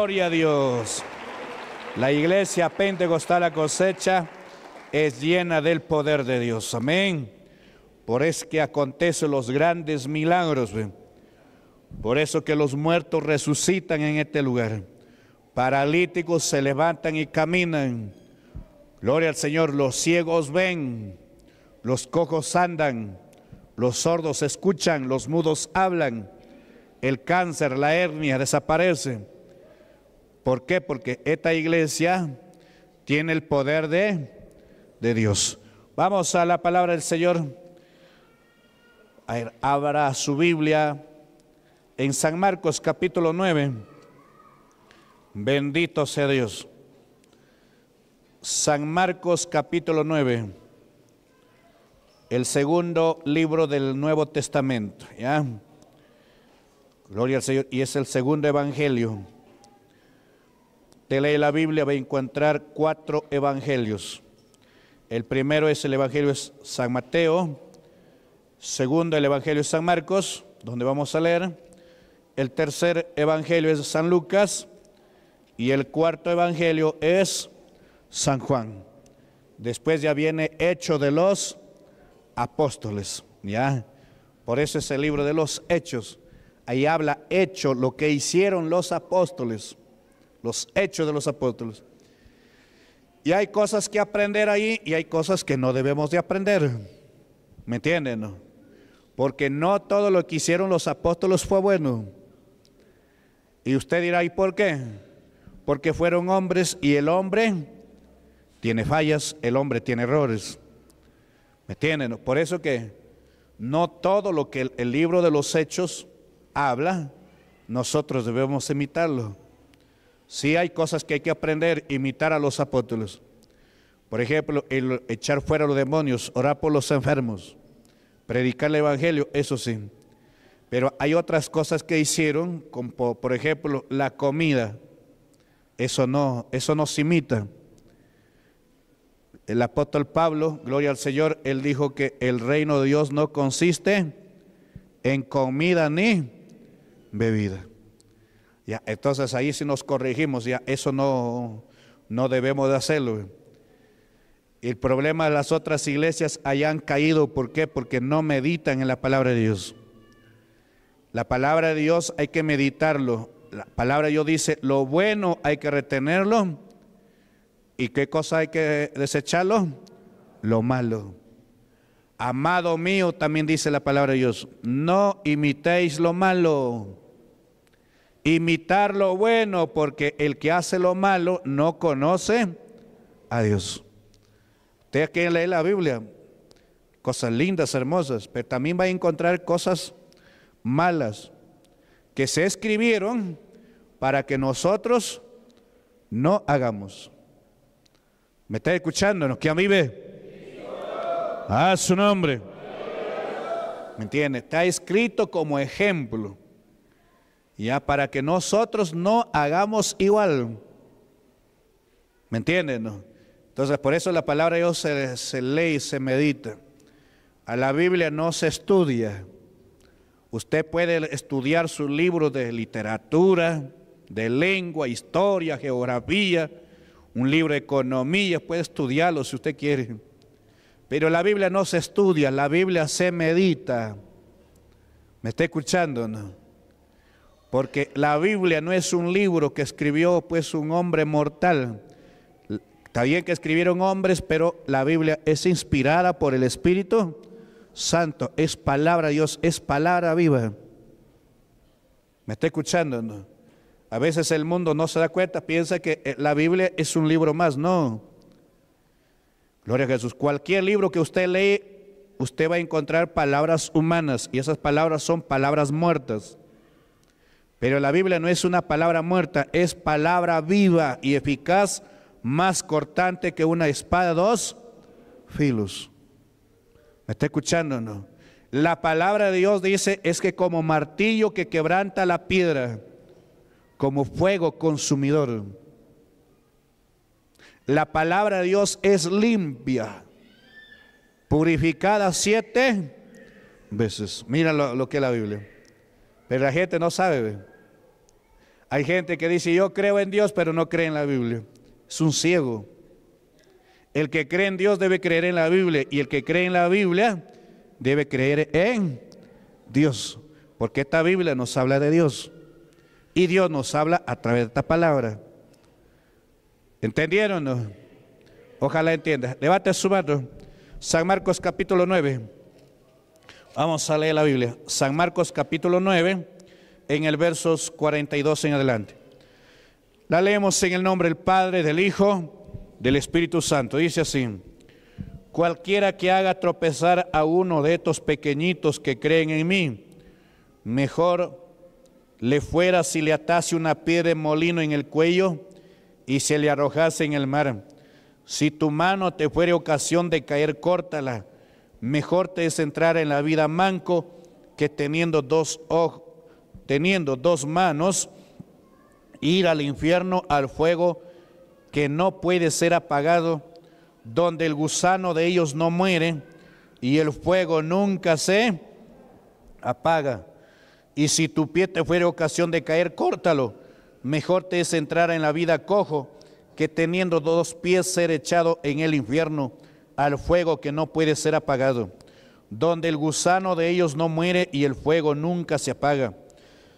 Gloria a Dios. La iglesia pentecostal a cosecha es llena del poder de Dios. Amén. Por eso que acontecen los grandes milagros. Por eso que los muertos resucitan en este lugar. Paralíticos se levantan y caminan. Gloria al Señor. Los ciegos ven. Los cojos andan. Los sordos escuchan. Los mudos hablan. El cáncer, la hernia desaparece ¿Por qué? Porque esta iglesia tiene el poder de, Dios. Vamos a la palabra del Señor. A ver, abra su Biblia en San Marcos capítulo 9. Bendito sea Dios. San Marcos capítulo 9. El segundo libro del Nuevo Testamento, ¿ya? Gloria al Señor, y es el segundo evangelio te lee la Biblia, va a encontrar cuatro evangelios. El primero es el Evangelio de San Mateo, segundo el Evangelio de San Marcos, donde vamos a leer, el tercer Evangelio es San Lucas y el cuarto Evangelio es San Juan. Después ya viene Hecho de los Apóstoles, ¿ya? Por eso es el libro de los Hechos. Ahí habla hecho lo que hicieron los apóstoles los hechos de los apóstoles. Y hay cosas que aprender ahí y hay cosas que no debemos de aprender. ¿Me entienden? Porque no todo lo que hicieron los apóstoles fue bueno. Y usted dirá, ¿y por qué? Porque fueron hombres y el hombre tiene fallas, el hombre tiene errores. ¿Me entienden? Por eso que no todo lo que el libro de los hechos habla, nosotros debemos imitarlo. Si hay cosas que hay que aprender, imitar a los apóstoles. Por ejemplo, el echar fuera los demonios, orar por los enfermos, predicar el Evangelio, eso sí. Pero hay otras cosas que hicieron, como por ejemplo la comida. Eso no, eso se imita. El apóstol Pablo, gloria al Señor, él dijo que el reino de Dios no consiste en comida ni bebida entonces ahí si nos corregimos, ya eso no, no debemos de hacerlo. El problema de las otras iglesias hayan caído, ¿por qué? Porque no meditan en la palabra de Dios. La palabra de Dios hay que meditarlo. La palabra de Dios dice, lo bueno hay que retenerlo. ¿Y qué cosa hay que desecharlo? Lo malo. Amado mío, también dice la palabra de Dios, no imitéis lo malo imitar lo bueno, porque el que hace lo malo no conoce a Dios. Ustedes quieren leer la Biblia, cosas lindas, hermosas, pero también va a encontrar cosas malas que se escribieron para que nosotros no hagamos. ¿Me está escuchando? ¿Quién vive? A su nombre. ¿Me entiende? Está escrito como ejemplo ya para que nosotros no hagamos igual. ¿Me entienden? Entonces, por eso la palabra de Dios se, lee y se medita. A la Biblia no se estudia. Usted puede estudiar su libro de literatura, de lengua, historia, geografía, un libro de economía, puede estudiarlo si usted quiere. Pero la Biblia no se estudia, la Biblia se medita. ¿Me está escuchando? No? Porque la Biblia no es un libro que escribió pues un hombre mortal. Está bien que escribieron hombres, pero la Biblia es inspirada por el Espíritu Santo. Es palabra de Dios, es palabra viva. ¿Me está escuchando? A veces el mundo no se da cuenta, piensa que eh, la Biblia es un libro más. No. Gloria a Jesús. Cualquier libro que usted lee, usted va a encontrar palabras humanas y esas palabras son palabras muertas. Pero la Biblia no es una palabra muerta, es palabra viva y eficaz, más cortante que una espada, dos filos. ¿Me está escuchando no? La palabra de Dios dice es que como martillo que quebranta la piedra, como fuego consumidor. La palabra de Dios es limpia, purificada siete veces. Mira lo, que es la Biblia. Pero la gente no sabe. Hay gente que dice, yo creo en Dios, pero no cree en la Biblia. Es un ciego. El que cree en Dios debe creer en la Biblia y el que cree en la Biblia debe creer en Dios. Porque esta Biblia nos habla de Dios y Dios nos habla a través de esta palabra. ¿Entendieron? Ojalá entiendas. Debate su mano. San Marcos capítulo 9. Vamos a leer la Biblia. San Marcos capítulo 9 en el verso 42 en adelante. La leemos en el nombre del Padre, del Hijo, del Espíritu Santo. Dice así, cualquiera que haga tropezar a uno de estos pequeñitos que creen en mí, mejor le fuera si le atase una piedra de molino en el cuello y se le arrojase en el mar. Si tu mano te fuere ocasión de caer, córtala. Mejor te es entrar en la vida manco que teniendo dos ojos teniendo dos manos, ir al infierno, al fuego que no puede ser apagado, donde el gusano de ellos no muere y el fuego nunca se apaga. Y si tu pie te fuera ocasión de caer, córtalo. Mejor te es entrar en la vida cojo que teniendo dos pies ser echado en el infierno al fuego que no puede ser apagado, donde el gusano de ellos no muere y el fuego nunca se apaga.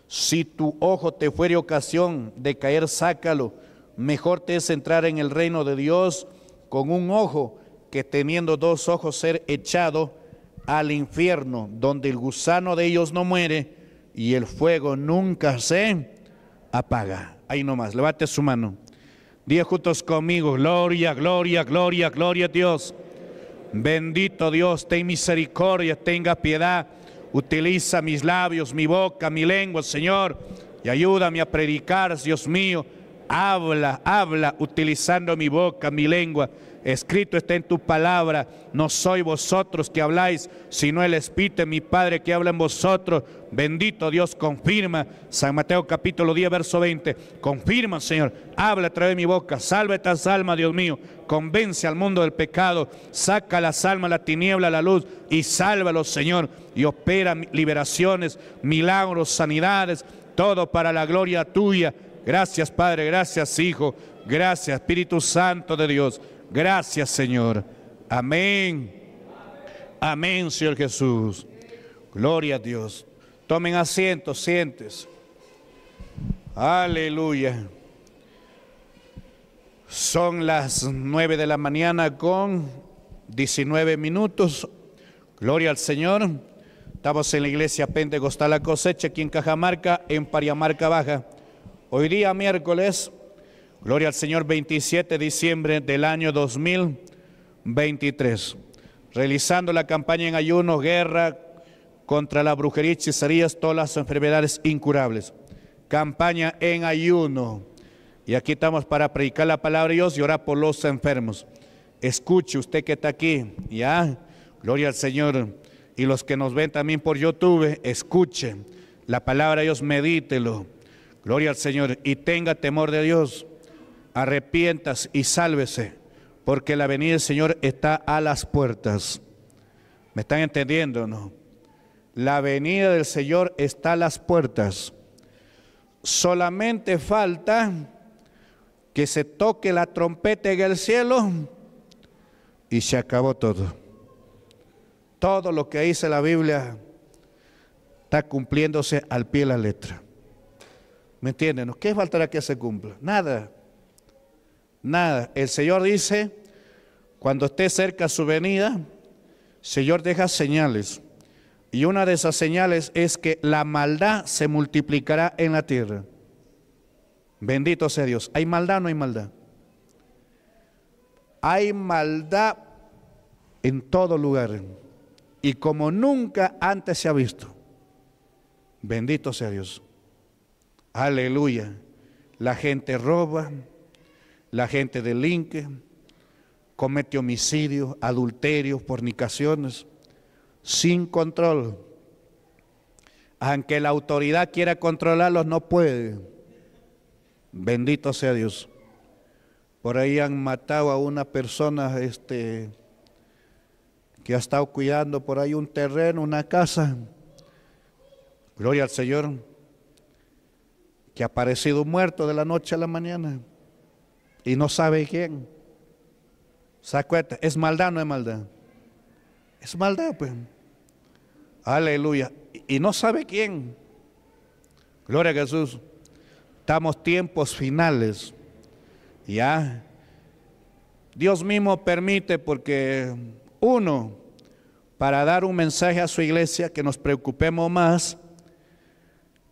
Si tu ojo te fuere ocasión de caer, sácalo. Mejor te es entrar en el reino de Dios con un ojo que teniendo dos ojos ser echado al infierno, donde el gusano de ellos no muere y el fuego nunca se apaga. Ahí nomás, levante su mano. Día juntos conmigo, gloria, gloria, gloria, gloria a Dios. Bendito Dios, ten misericordia, tenga piedad Utiliza mis labios, mi boca, mi lengua, Señor, y ayúdame a predicar, Dios mío. Habla, habla, utilizando mi boca, mi lengua Escrito está en tu palabra, no soy vosotros que habláis, sino el Espíritu, mi Padre, que habla en vosotros. Bendito Dios, confirma. San Mateo capítulo 10, verso 20. Confirma, Señor. Habla a través de mi boca. Salva estas almas, Dios mío. Convence al mundo del pecado. Saca las almas, la tiniebla, la luz. Y sálvalos, Señor. Y opera liberaciones, milagros, sanidades. Todo para la gloria tuya. Gracias, Padre. Gracias, Hijo. Gracias, Espíritu Santo de Dios. Gracias, Señor. Amén. Amén, Señor Jesús. Gloria a Dios. Tomen asiento, sientes. Aleluya. Son las nueve de la mañana con 19 minutos. Gloria al Señor. Estamos en la iglesia Pentecostal La Cosecha, aquí en Cajamarca, en Pariamarca Baja. Hoy día miércoles Gloria al Señor, 27 de diciembre del año 2023. Realizando la campaña en ayuno, guerra contra la brujería y todas las enfermedades incurables. Campaña en ayuno. Y aquí estamos para predicar la palabra de Dios y orar por los enfermos. Escuche usted que está aquí, ¿ya? Gloria al Señor. Y los que nos ven también por YouTube, escuche la palabra de Dios, medítelo. Gloria al Señor y tenga temor de Dios arrepientas y sálvese, porque la venida del Señor está a las puertas. ¿Me están entendiendo no? La venida del Señor está a las puertas. Solamente falta que se toque la trompeta en el cielo y se acabó todo. Todo lo que dice la Biblia está cumpliéndose al pie de la letra. ¿Me entienden? ¿Qué faltará que se cumpla? Nada nada. El Señor dice, cuando esté cerca su venida, Señor deja señales. Y una de esas señales es que la maldad se multiplicará en la tierra. Bendito sea Dios. ¿Hay maldad o no hay maldad? Hay maldad en todo lugar. Y como nunca antes se ha visto. Bendito sea Dios. Aleluya. La gente roba, la gente delinque, comete homicidios, adulterios, fornicaciones, sin control. Aunque la autoridad quiera controlarlos, no puede. Bendito sea Dios. Por ahí han matado a una persona este, que ha estado cuidando por ahí un terreno, una casa. Gloria al Señor, que ha aparecido muerto de la noche a la mañana y no sabe quién. acuerda? es maldad, no es maldad. Es maldad, pues. Aleluya. Y no sabe quién. Gloria a Jesús. Estamos tiempos finales. Ya. Dios mismo permite porque uno, para dar un mensaje a su iglesia que nos preocupemos más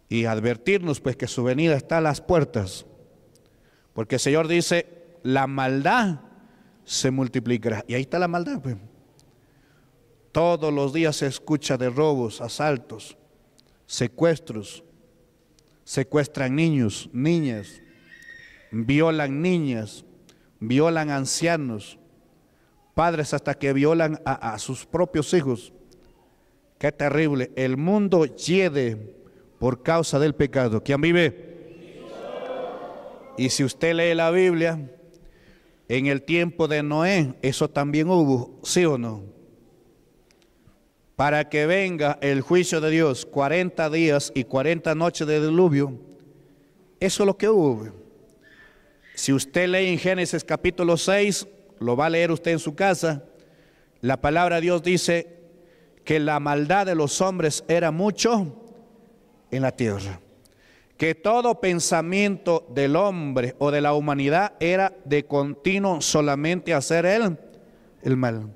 y advertirnos pues que su venida está a las puertas. Porque el Señor dice, la maldad se multiplicará. Y ahí está la maldad. Pues. Todos los días se escucha de robos, asaltos, secuestros, secuestran niños, niñas, violan niñas, violan ancianos, padres hasta que violan a, sus propios hijos. Qué terrible. El mundo hiede por causa del pecado. ¿Quién vive? Y si usted lee la Biblia, en el tiempo de Noé, eso también hubo, ¿sí o no? Para que venga el juicio de Dios, 40 días y 40 noches de diluvio, eso es lo que hubo. Si usted lee en Génesis capítulo 6, lo va a leer usted en su casa, la palabra de Dios dice que la maldad de los hombres era mucho en la tierra que todo pensamiento del hombre o de la humanidad era de continuo solamente hacer el, el mal.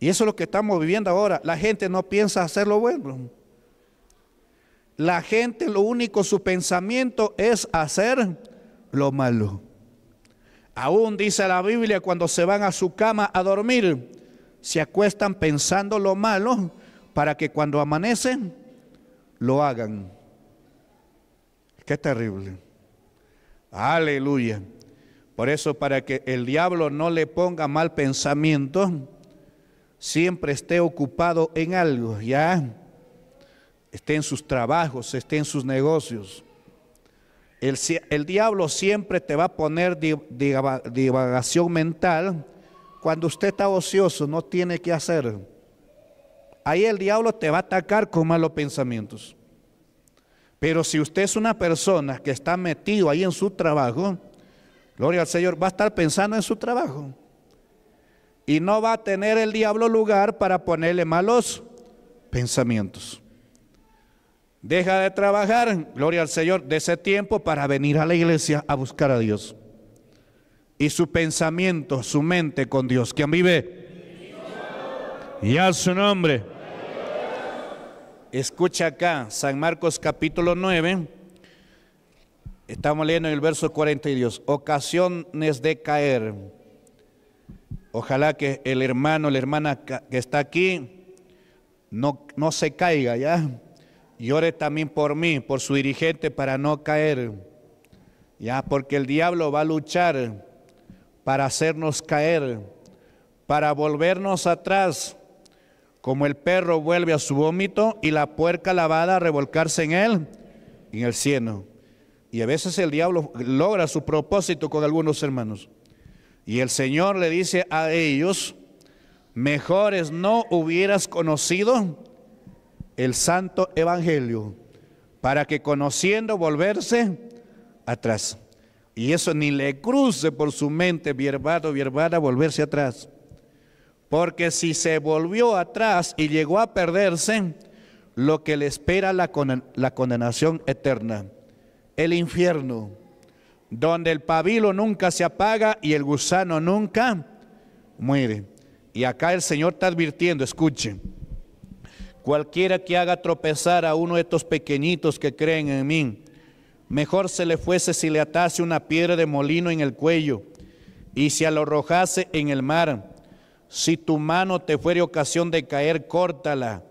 Y eso es lo que estamos viviendo ahora. La gente no piensa hacer lo bueno. La gente lo único, su pensamiento es hacer lo malo. Aún dice la Biblia, cuando se van a su cama a dormir, se acuestan pensando lo malo para que cuando amanecen lo hagan. Qué terrible. Aleluya. Por eso, para que el diablo no le ponga mal pensamiento, siempre esté ocupado en algo, ¿ya? Esté en sus trabajos, esté en sus negocios. El, diablo siempre te va a poner divagación mental cuando usted está ocioso, no tiene qué hacer. Ahí el diablo te va a atacar con malos pensamientos. Pero si usted es una persona que está metido ahí en su trabajo, gloria al Señor, va a estar pensando en su trabajo. Y no va a tener el diablo lugar para ponerle malos pensamientos. Deja de trabajar, gloria al Señor, de ese tiempo para venir a la iglesia a buscar a Dios. Y su pensamiento, su mente con Dios, quien vive. Y a su nombre. Escucha acá, San Marcos capítulo 9, estamos leyendo el verso 42, ocasiones de caer. Ojalá que el hermano, la hermana que está aquí, no, no se caiga, ¿ya? Llore también por mí, por su dirigente, para no caer, ¿ya? Porque el diablo va a luchar para hacernos caer, para volvernos atrás como el perro vuelve a su vómito y la puerca lavada a revolcarse en él, en el cielo. Y a veces el diablo logra su propósito con algunos hermanos. Y el Señor le dice a ellos, mejores no hubieras conocido el santo evangelio para que conociendo volverse atrás. Y eso ni le cruce por su mente, mi hermano, volverse atrás. Porque si se volvió atrás y llegó a perderse, lo que le espera la, la condenación eterna, el infierno, donde el pabilo nunca se apaga y el gusano nunca muere. Y acá el Señor está advirtiendo, escuche, cualquiera que haga tropezar a uno de estos pequeñitos que creen en mí, mejor se le fuese si le atase una piedra de molino en el cuello y se lo arrojase en el mar si tu mano te fuere ocasión de caer, córtala.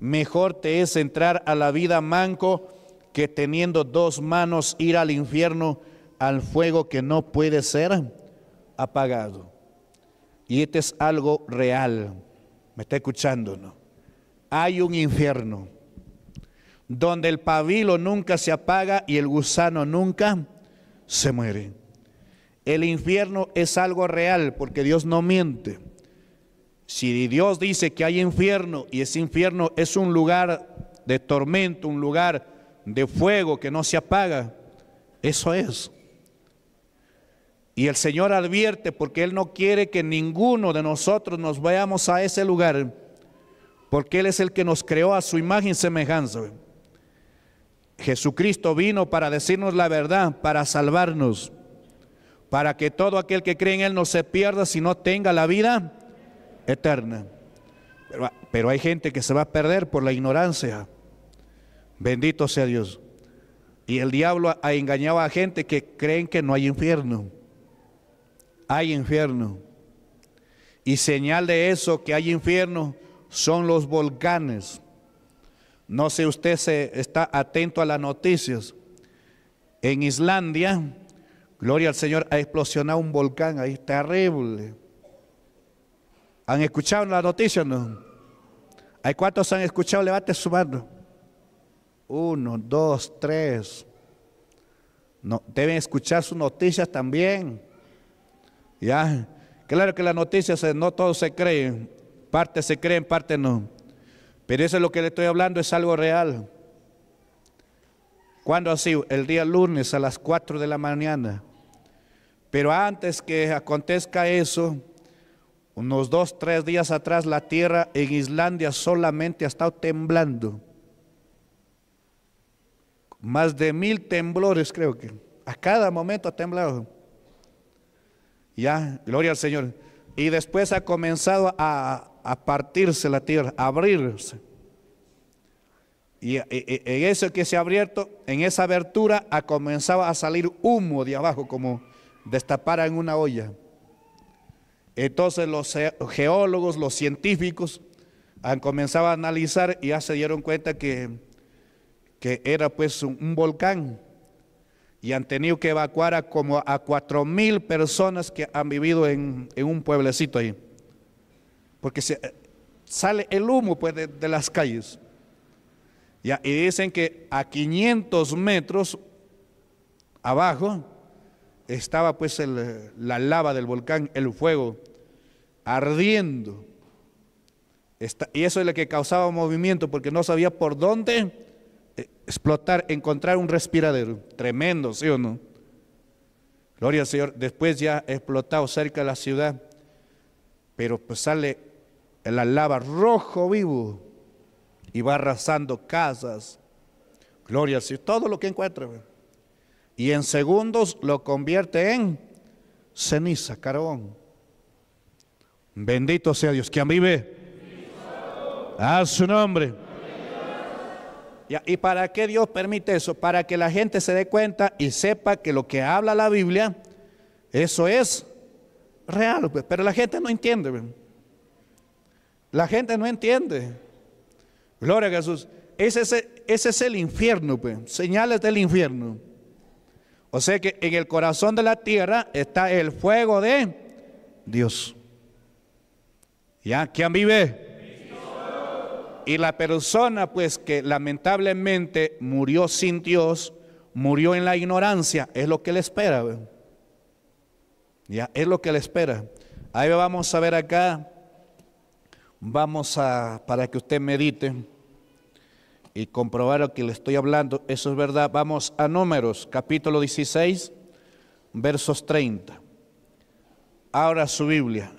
Mejor te es entrar a la vida manco que teniendo dos manos ir al infierno, al fuego que no puede ser apagado. Y este es algo real. ¿Me está escuchando? No? Hay un infierno donde el pabilo nunca se apaga y el gusano nunca se muere. El infierno es algo real porque Dios no miente. Si Dios dice que hay infierno y ese infierno es un lugar de tormento, un lugar de fuego que no se apaga, eso es. Y el Señor advierte porque Él no quiere que ninguno de nosotros nos vayamos a ese lugar, porque Él es el que nos creó a su imagen y semejanza. Jesucristo vino para decirnos la verdad, para salvarnos, para que todo aquel que cree en Él no se pierda, si no tenga la vida eterna. Pero, hay gente que se va a perder por la ignorancia. Bendito sea Dios. Y el diablo ha, engañado a gente que creen que no hay infierno. Hay infierno. Y señal de eso que hay infierno son los volcanes. No sé usted se está atento a las noticias. En Islandia, gloria al Señor, ha explosionado un volcán ahí terrible. ¿Han escuchado la noticia? o No. ¿Hay cuántos han escuchado? Levante su mano. Uno, dos, tres. No, deben escuchar sus noticias también. Ya, claro que las noticias eh, no todos se creen, parte se creen, parte no. Pero eso es lo que le estoy hablando, es algo real. ¿Cuándo así? El día lunes a las 4 de la mañana. Pero antes que acontezca eso, unos dos, tres días atrás la tierra en Islandia solamente ha estado temblando. Más de mil temblores creo que. A cada momento ha temblado. Ya, gloria al Señor. Y después ha comenzado a, partirse la tierra, a abrirse. Y en eso que se ha abierto, en esa abertura, ha comenzado a salir humo de abajo, como destapara en una olla. Entonces los geólogos, los científicos han comenzado a analizar y ya se dieron cuenta que, que era pues un, volcán y han tenido que evacuar a como a cuatro mil personas que han vivido en, un pueblecito ahí. Porque sale el humo pues, de, las calles. y dicen que a 500 metros abajo estaba pues la lava del volcán, el fuego ardiendo. y eso es lo que causaba movimiento, porque no sabía por dónde eh, explotar, encontrar un respiradero. Tremendo, ¿sí o no? Gloria al Señor. Después ya explotado cerca de la ciudad, pero pues sale la lava rojo vivo y va arrasando casas. Gloria al Señor. Todo lo que encuentra. Y en segundos lo convierte en ceniza, carbón. Bendito sea Dios. quien vive? A su nombre. ¿Y para qué Dios permite eso? Para que la gente se dé cuenta y sepa que lo que habla la Biblia, eso es real. Pues. Pero la gente no entiende. Pues. La gente no entiende. Gloria a Jesús. Ese es, el, infierno, pues. señales del infierno. O sea que en el corazón de la tierra está el fuego de Dios. ¿Ya? ¿Quién vive? Y la persona pues que lamentablemente murió sin Dios, murió en la ignorancia, es lo que le espera. Ya, es lo que le espera. Ahí vamos a ver acá, vamos a, para que usted medite y comprobar lo que le estoy hablando, eso es verdad. Vamos a números, capítulo 16, versos 30. Ahora su Biblia.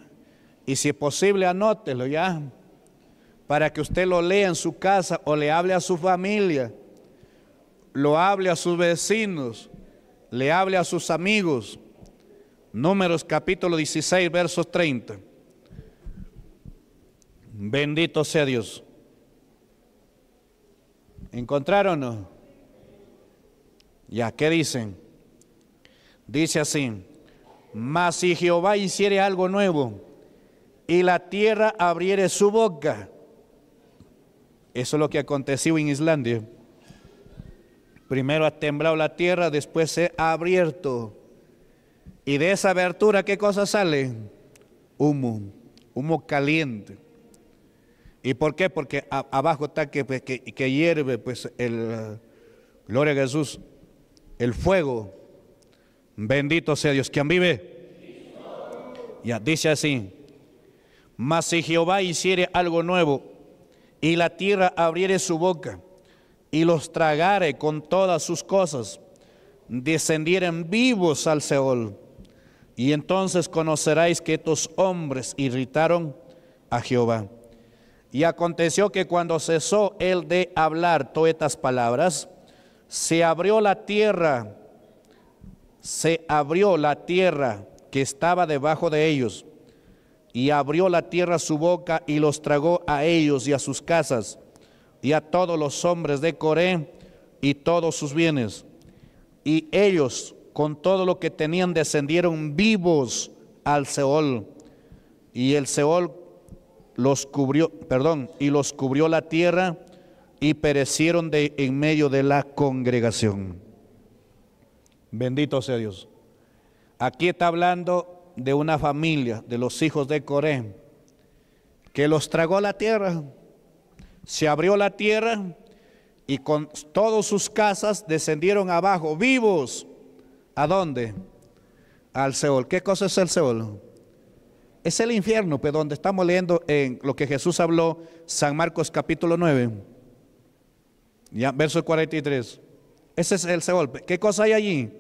Y si es posible, anótelo ya, para que usted lo lea en su casa o le hable a su familia, lo hable a sus vecinos, le hable a sus amigos. Números capítulo 16, versos 30. Bendito sea Dios. ¿Encontraron Ya, ¿qué dicen? Dice así, mas si Jehová hiciere algo nuevo, y la tierra abriere su boca. Eso es lo que aconteció en Islandia. Primero ha temblado la tierra, después se ha abierto. Y de esa abertura, ¿qué cosa sale? Humo, humo caliente. ¿Y por qué? Porque abajo está pues, que, que, hierve, pues, el, gloria a Jesús, el fuego. Bendito sea Dios. quien vive? Ya, dice así. Mas si Jehová hiciere algo nuevo, y la tierra abriere su boca, y los tragare con todas sus cosas, descendieren vivos al Seol. Y entonces conoceráis que estos hombres irritaron a Jehová. Y aconteció que cuando cesó él de hablar todas estas palabras, se abrió la tierra, se abrió la tierra que estaba debajo de ellos, y abrió la tierra su boca y los tragó a ellos y a sus casas y a todos los hombres de Coré y todos sus bienes. Y ellos con todo lo que tenían descendieron vivos al Seol y el Seol los cubrió, perdón, y los cubrió la tierra y perecieron de, en medio de la congregación. Bendito sea Dios. Aquí está hablando de una familia, de los hijos de Coré, que los tragó la tierra. Se abrió la tierra y con todas sus casas descendieron abajo, vivos. ¿A dónde? Al Seol. ¿Qué cosa es el Seol? Es el infierno, pero donde estamos leyendo en lo que Jesús habló, San Marcos capítulo 9, ya, verso 43. Ese es el Seol. ¿Qué cosa hay allí?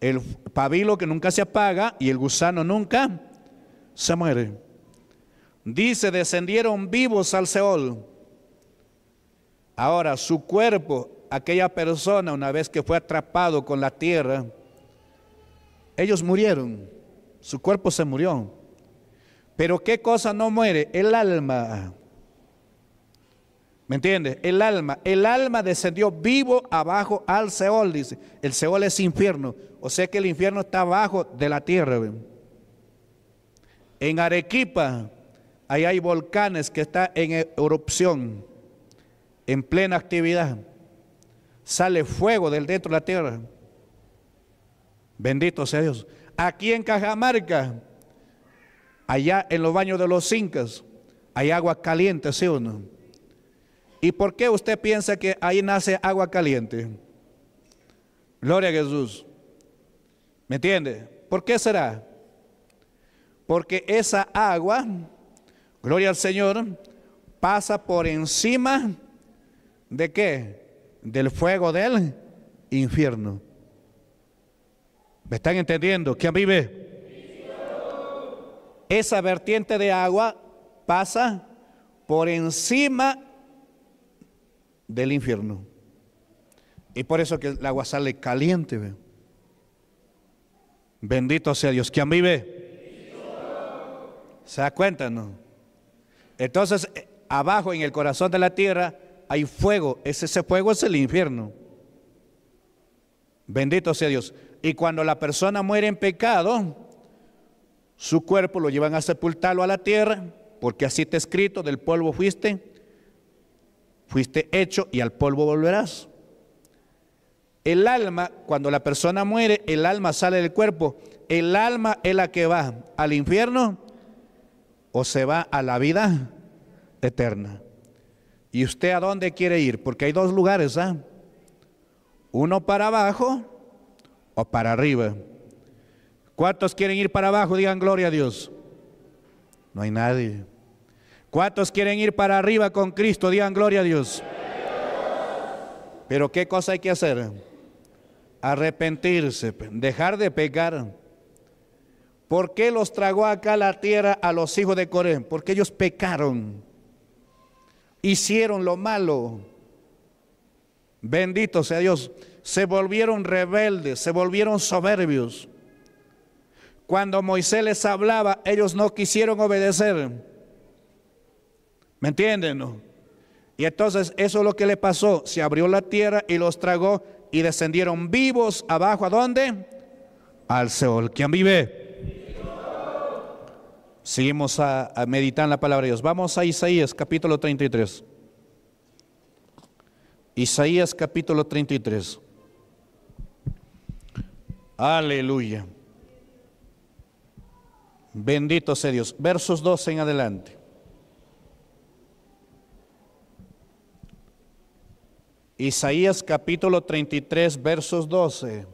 el pabilo que nunca se apaga y el gusano nunca se muere. Dice, descendieron vivos al Seol. Ahora, su cuerpo, aquella persona, una vez que fue atrapado con la tierra, ellos murieron, su cuerpo se murió. Pero ¿qué cosa no muere? El alma. ¿Me entiendes? El alma, el alma descendió vivo abajo al Seol, dice. El Seol es infierno. O sea que el infierno está abajo de la tierra. En Arequipa, ahí hay volcanes que están en erupción, en plena actividad. Sale fuego del dentro de la tierra. Bendito sea Dios. Aquí en Cajamarca, allá en los baños de los incas, hay agua caliente, ¿sí o no? ¿Y por qué usted piensa que ahí nace agua caliente? Gloria a Jesús. ¿Me entiende? ¿Por qué será? Porque esa agua, gloria al Señor, pasa por encima de qué? Del fuego del infierno. ¿Me están entendiendo? ¿Quién vive? Esa vertiente de agua pasa por encima del infierno. Y por eso que el agua sale caliente. Bendito sea Dios. Quien vive? ¿Se da cuenta, no? Entonces, eh, abajo en el corazón de la tierra hay fuego. Ese, ese fuego es el infierno. Bendito sea Dios. Y cuando la persona muere en pecado, su cuerpo lo llevan a sepultarlo a la tierra, porque así está escrito, del polvo fuiste fuiste hecho y al polvo volverás. El alma, cuando la persona muere, el alma sale del cuerpo. El alma es la que va al infierno o se va a la vida eterna. ¿Y usted a dónde quiere ir? Porque hay dos lugares, ¿ah? Uno para abajo o para arriba. ¿Cuántos quieren ir para abajo? Digan gloria a Dios. No hay nadie. ¿Cuántos quieren ir para arriba con Cristo? Digan gloria a Dios. Pero ¿qué cosa hay que hacer? Arrepentirse, dejar de pecar. ¿Por qué los tragó acá la tierra a los hijos de Coré? Porque ellos pecaron, hicieron lo malo. Bendito sea Dios. Se volvieron rebeldes, se volvieron soberbios. Cuando Moisés les hablaba, ellos no quisieron obedecer ¿Me entienden? Y entonces eso es lo que le pasó. Se abrió la tierra y los tragó y descendieron vivos abajo. ¿A dónde? Al Seol. ¿Quién vive? Seguimos a, a meditar en la palabra de Dios. Vamos a Isaías capítulo 33. Isaías capítulo 33. Aleluya. Bendito sea Dios. Versos 12 en adelante. Isaías capítulo 33, versos 12.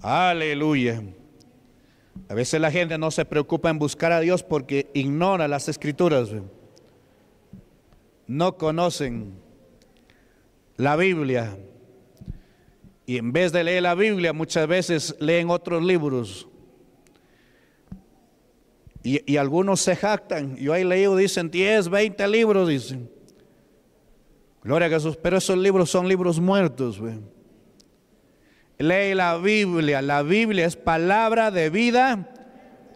Aleluya. A veces la gente no se preocupa en buscar a Dios porque ignora las escrituras. No conocen la Biblia. Y en vez de leer la Biblia, muchas veces leen otros libros. Y, algunos se jactan. Yo he leído, dicen 10, 20 libros, dicen. Gloria a Jesús. Pero esos libros son libros muertos, Lee la Biblia. La Biblia es palabra de vida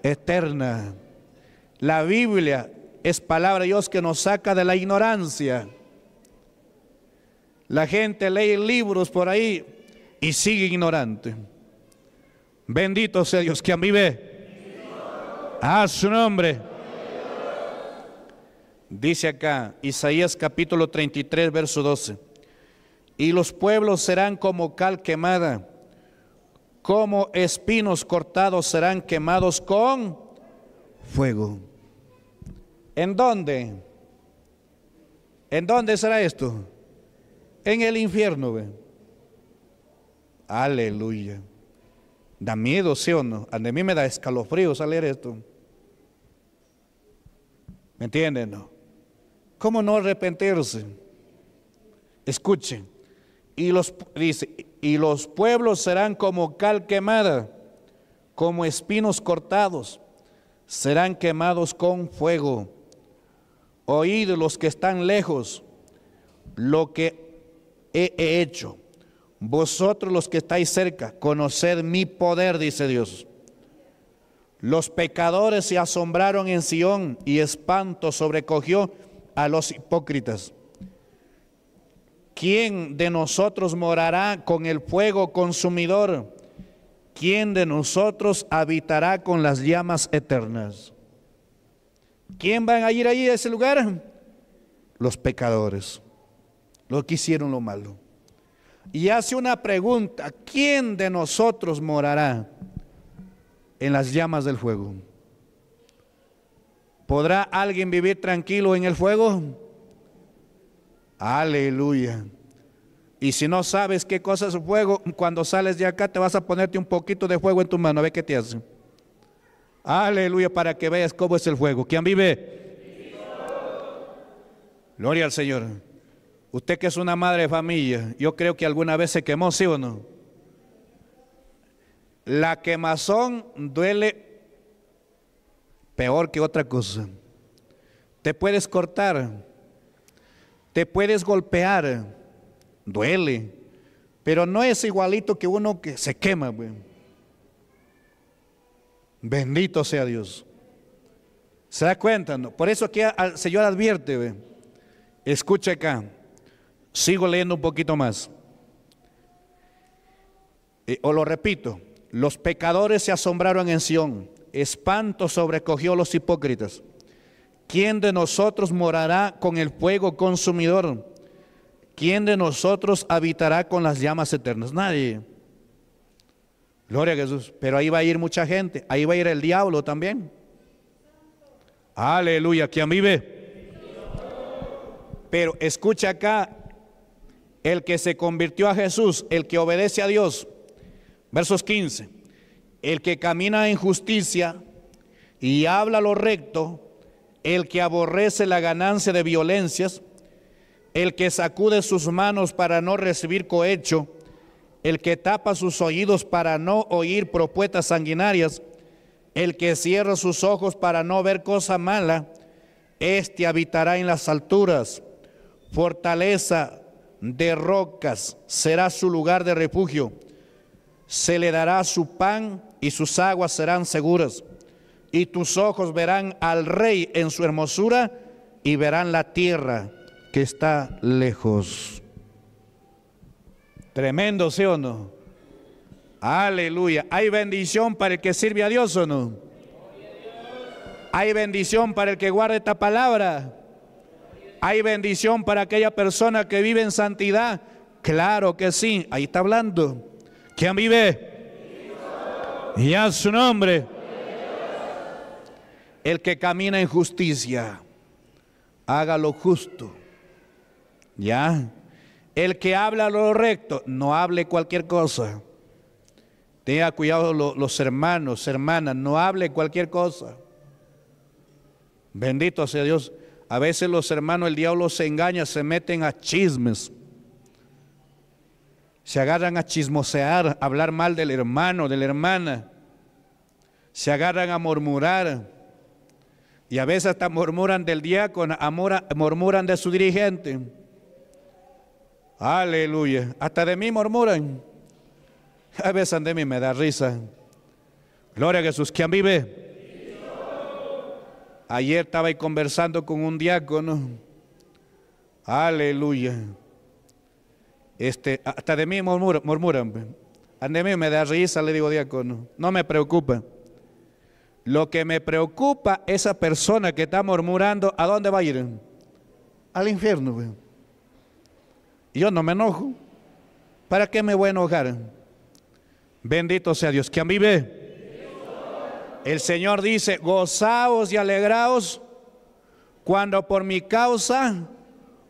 eterna. La Biblia es palabra de Dios que nos saca de la ignorancia. La gente lee libros por ahí y sigue ignorante. Bendito sea Dios que a mí ve. A ah, su nombre. Dice acá Isaías capítulo 33, verso 12. Y los pueblos serán como cal quemada, como espinos cortados serán quemados con fuego. ¿En dónde? ¿En dónde será esto? En el infierno. Aleluya. Da miedo, ¿sí o no? A mí me da escalofrío al leer esto. ¿Me entienden? No. ¿Cómo no arrepentirse? Escuchen. Y los, dice, y los pueblos serán como cal quemada, como espinos cortados, serán quemados con fuego. Oíd los que están lejos lo que he hecho. Vosotros los que estáis cerca, conoced mi poder, dice Dios. Los pecadores se asombraron en Sión y espanto sobrecogió a los hipócritas. ¿Quién de nosotros morará con el fuego consumidor? ¿Quién de nosotros habitará con las llamas eternas? ¿Quién van a ir allí a ese lugar? Los pecadores, los que hicieron lo malo. Y hace una pregunta, ¿quién de nosotros morará en las llamas del fuego? ¿Podrá alguien vivir tranquilo en el fuego? Aleluya. Y si no sabes qué cosa es fuego, cuando sales de acá te vas a ponerte un poquito de fuego en tu mano. ver qué te hace. Aleluya, para que veas cómo es el fuego. ¿Quién vive? Gloria al Señor. Usted que es una madre de familia, yo creo que alguna vez se quemó, ¿sí o no? La quemazón duele peor que otra cosa. Te puedes cortar, te puedes golpear, duele, pero no es igualito que uno que se quema. Bendito sea Dios. ¿Se da cuenta? Por eso que el Señor advierte, escucha acá, sigo leyendo un poquito más. Eh, o lo repito, los pecadores se asombraron en Sión espanto sobrecogió a los hipócritas. ¿Quién de nosotros morará con el fuego consumidor? ¿Quién de nosotros habitará con las llamas eternas? Nadie. Gloria a Jesús. Pero ahí va a ir mucha gente. Ahí va a ir el diablo también. Aleluya. ¿Quién vive? Pero escucha acá. El que se convirtió a Jesús, el que obedece a Dios. Versos 15 el que camina en justicia y habla lo recto, el que aborrece la ganancia de violencias, el que sacude sus manos para no recibir cohecho, el que tapa sus oídos para no oír propuestas sanguinarias, el que cierra sus ojos para no ver cosa mala, éste habitará en las alturas. Fortaleza de rocas será su lugar de refugio. Se le dará su pan y sus aguas serán seguras. Y tus ojos verán al rey en su hermosura y verán la tierra que está lejos. Tremendo, ¿sí o no? Aleluya. ¿Hay bendición para el que sirve a Dios o no? ¿Hay bendición para el que guarde esta palabra? ¿Hay bendición para aquella persona que vive en santidad? Claro que sí. Ahí está hablando. ¿Quién vive? y su nombre. El que camina en justicia, haga lo justo. ¿Ya? El que habla lo recto, no hable cualquier cosa. Tenga cuidado los hermanos, hermanas, no hable cualquier cosa. Bendito sea Dios. A veces los hermanos, el diablo se engaña, se meten a chismes se agarran a chismosear, a hablar mal del hermano, de la hermana, se agarran a murmurar y a veces hasta murmuran del diácono, murmuran de su dirigente. Aleluya, hasta de mí murmuran. A veces de mí me da risa. Gloria a Jesús, ¿quién vive? Ayer estaba ahí conversando con un diácono. Aleluya. Este, hasta de mí murmuran, murmuran. A mí me da risa, le digo diácono. No me preocupa. Lo que me preocupa esa persona que está murmurando, ¿a dónde va a ir? Al infierno. Yo no me enojo. ¿Para qué me voy a enojar? Bendito sea Dios. ¿Quién vive? El Señor dice, gozaos y alegraos cuando por mi causa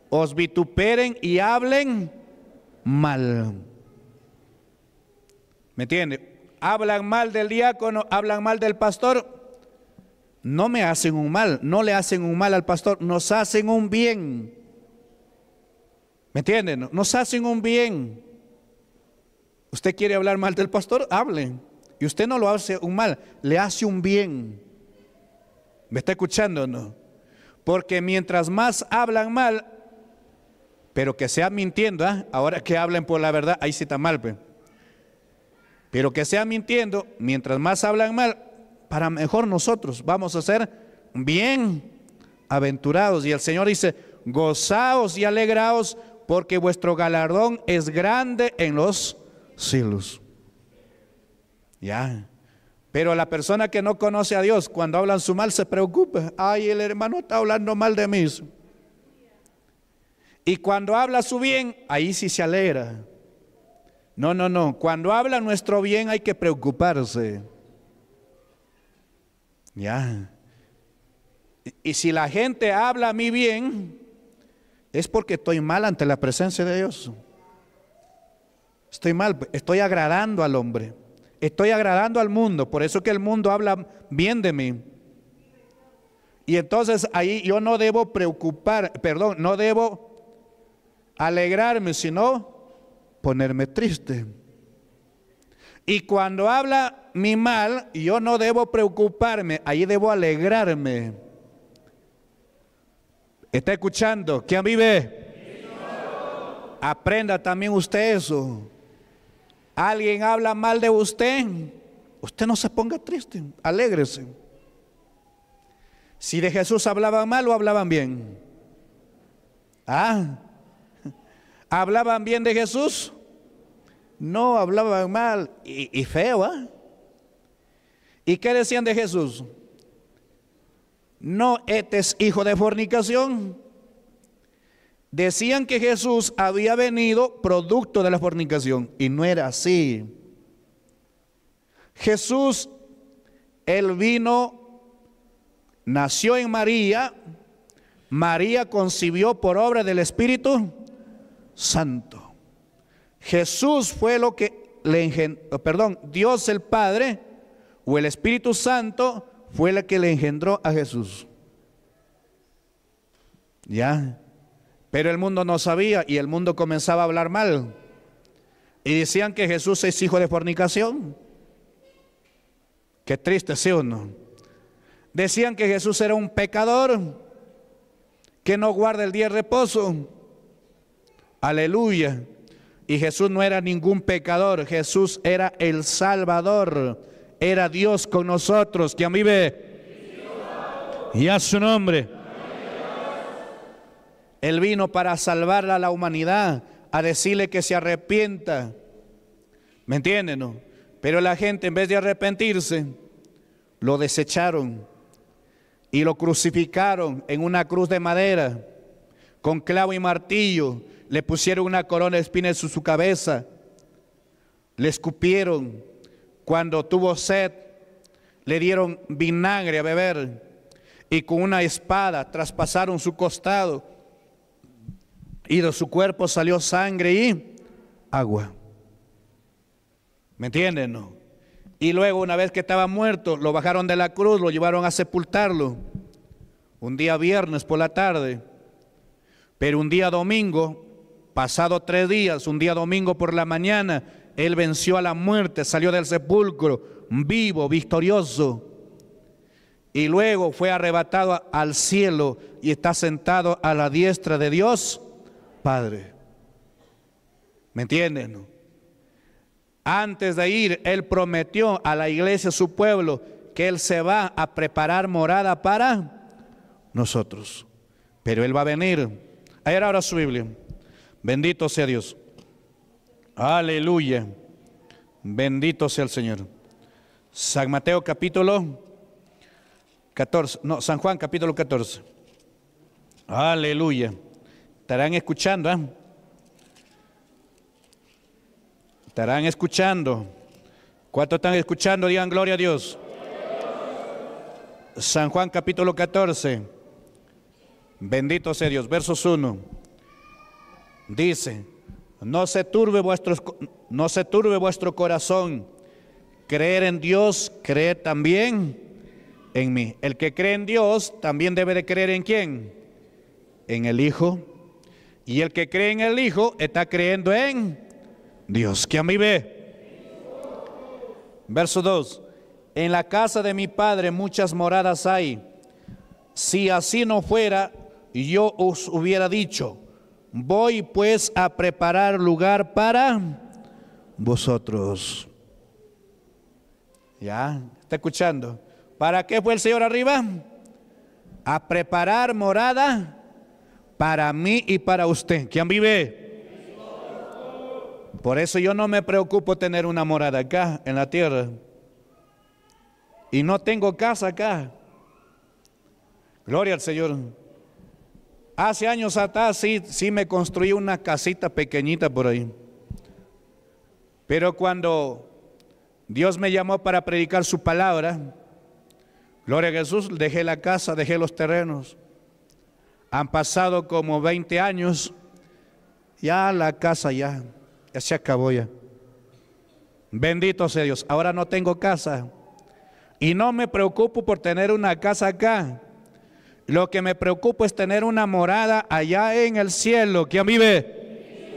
os vituperen y hablen mal. ¿Me entiende? Hablan mal del diácono, hablan mal del pastor. No me hacen un mal, no le hacen un mal al pastor, nos hacen un bien. ¿Me entienden? Nos hacen un bien. Usted quiere hablar mal del pastor, hable. Y usted no lo hace un mal, le hace un bien. ¿Me está escuchando no? Porque mientras más hablan mal, pero que sea mintiendo, ¿ah? ahora que hablen por la verdad, ahí sí está mal. Pues. Pero que sea mintiendo, mientras más hablan mal, para mejor nosotros vamos a ser bien aventurados. Y el Señor dice, gozaos y alegraos porque vuestro galardón es grande en los cielos. Ya. Pero la persona que no conoce a Dios, cuando hablan su mal, se preocupa. Ay, el hermano está hablando mal de mí. Y cuando habla su bien, ahí sí se alegra. No, no, no. Cuando habla nuestro bien hay que preocuparse. Ya. Y si la gente habla a mi bien, es porque estoy mal ante la presencia de Dios. Estoy mal, estoy agradando al hombre. Estoy agradando al mundo. Por eso que el mundo habla bien de mí. Y entonces ahí yo no debo preocupar, perdón, no debo alegrarme, sino ponerme triste. Y cuando habla mi mal, yo no debo preocuparme, ahí debo alegrarme. ¿Está escuchando? ¿Quién vive? Aprenda también usted eso. Alguien habla mal de usted, usted no se ponga triste, alégrese. Si de Jesús hablaba mal o hablaban bien. Ah, ¿Hablaban bien de Jesús? No, hablaban mal y, feo. ¿ah? ¿Y qué decían de Jesús? No, este hijo de fornicación. Decían que Jesús había venido producto de la fornicación y no era así. Jesús, él vino, nació en María, María concibió por obra del Espíritu Santo. Jesús fue lo que le engendró, oh, perdón, Dios el Padre o el Espíritu Santo fue la que le engendró a Jesús. ¿Ya? Pero el mundo no sabía y el mundo comenzaba a hablar mal. Y decían que Jesús es hijo de fornicación. Qué triste, ¿sí o Decían que Jesús era un pecador, que no guarda el día de reposo. Aleluya. Y Jesús no era ningún pecador, Jesús era el Salvador, era Dios con nosotros, que vive. Y a su nombre. Él vino para salvar a la humanidad, a decirle que se arrepienta. ¿Me entienden? No? Pero la gente en vez de arrepentirse, lo desecharon y lo crucificaron en una cruz de madera con clavo y martillo le pusieron una corona de espinas en su cabeza, le escupieron, cuando tuvo sed, le dieron vinagre a beber y con una espada traspasaron su costado y de su cuerpo salió sangre y agua. ¿Me entienden? No? Y luego una vez que estaba muerto, lo bajaron de la cruz, lo llevaron a sepultarlo. Un día viernes por la tarde, pero un día domingo Pasado tres días, un día domingo por la mañana, él venció a la muerte, salió del sepulcro vivo, victorioso. Y luego fue arrebatado al cielo y está sentado a la diestra de Dios Padre. ¿Me entienden? Antes de ir, él prometió a la iglesia, su pueblo, que él se va a preparar morada para nosotros. Pero él va a venir. Ayer ahora su Biblia. Bendito sea Dios. Aleluya. Bendito sea el Señor. San Mateo capítulo 14. No, San Juan capítulo 14. Aleluya. Estarán escuchando, ¿eh? Estarán escuchando. ¿Cuántos están escuchando? Digan gloria a Dios. San Juan capítulo 14. Bendito sea Dios. Versos 1 dice, no se turbe vuestro, no se turbe vuestro corazón. Creer en Dios, cree también en mí. El que cree en Dios también debe de creer en quién? En el Hijo. Y el que cree en el Hijo está creyendo en Dios. Que a mí ve. Verso 2. En la casa de mi Padre muchas moradas hay. Si así no fuera, yo os hubiera dicho, Voy pues a preparar lugar para vosotros. ¿Ya? ¿Está escuchando? ¿Para qué fue el Señor arriba? A preparar morada para mí y para usted. ¿Quién vive? Por eso yo no me preocupo tener una morada acá en la tierra. Y no tengo casa acá. Gloria al Señor. Hace años atrás sí, sí me construí una casita pequeñita por ahí. Pero cuando Dios me llamó para predicar su palabra, Gloria a Jesús, dejé la casa, dejé los terrenos. Han pasado como 20 años, ya la casa ya, ya se acabó ya. Bendito sea Dios, ahora no tengo casa. Y no me preocupo por tener una casa acá, lo que me preocupa es tener una morada allá en el cielo. ¿Quién vive?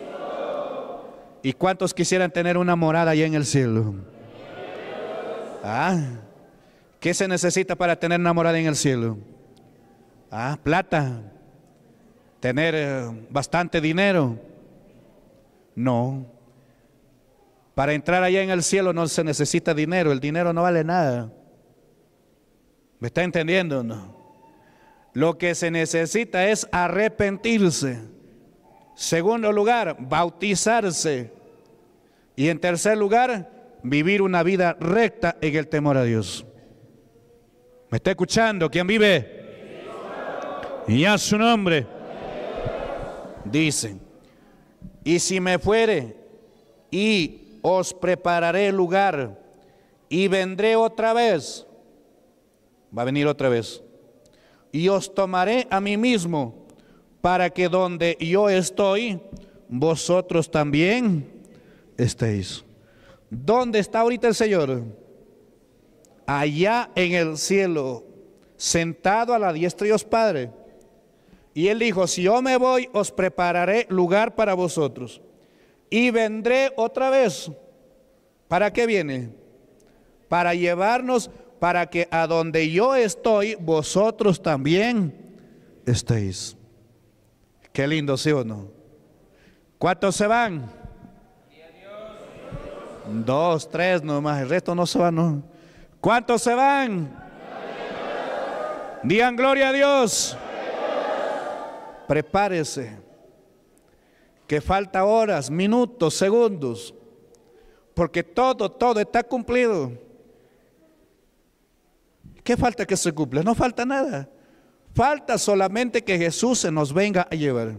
¿Y cuántos quisieran tener una morada allá en el cielo? ¿Ah? ¿Qué se necesita para tener una morada en el cielo? Ah, plata. Tener eh, bastante dinero. No. Para entrar allá en el cielo no se necesita dinero. El dinero no vale nada. ¿Me está entendiendo? No. Lo que se necesita es arrepentirse. Segundo lugar, bautizarse. Y en tercer lugar, vivir una vida recta en el temor a Dios. ¿Me está escuchando? ¿Quién vive? Y a su nombre. Dice, y si me fuere y os prepararé lugar y vendré otra vez. Va a venir otra vez y os tomaré a mí mismo, para que donde yo estoy, vosotros también estéis. ¿Dónde está ahorita el Señor? Allá en el cielo, sentado a la diestra de Dios Padre. Y él dijo, si yo me voy, os prepararé lugar para vosotros. Y vendré otra vez. ¿Para qué viene? Para llevarnos para que a donde yo estoy, vosotros también estéis. Qué lindo, ¿sí o no? ¿Cuántos se van? Dos, tres nomás, el resto no se van, no. ¿Cuántos se van? Digan gloria a Dios. Prepárese, que falta horas, minutos, segundos, porque todo, todo está cumplido. ¿Qué falta que se cumpla? No falta nada. Falta solamente que Jesús se nos venga a llevar.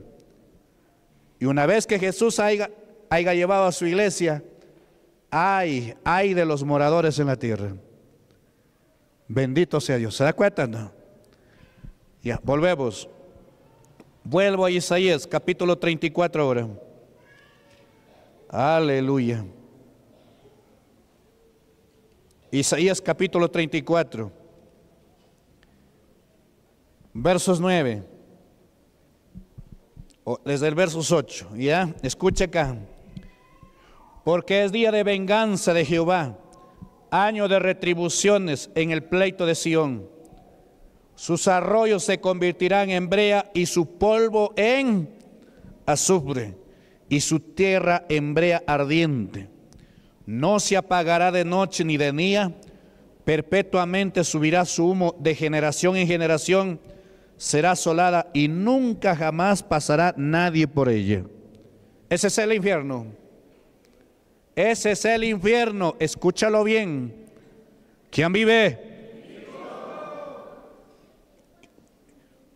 Y una vez que Jesús haya, haya llevado a su iglesia, ay, ay de los moradores en la tierra. Bendito sea Dios. ¿Se da cuenta? Ya, volvemos. Vuelvo a Isaías, capítulo 34 ahora. Aleluya. Isaías capítulo 34 versos 9, desde el versos 8, ¿ya? escuche acá. Porque es día de venganza de Jehová, año de retribuciones en el pleito de Sión. Sus arroyos se convertirán en brea y su polvo en azufre y su tierra en brea ardiente. No se apagará de noche ni de día, perpetuamente subirá su humo de generación en generación será asolada y nunca jamás pasará nadie por ella. Ese es el infierno. Ese es el infierno. Escúchalo bien. ¿Quién vive?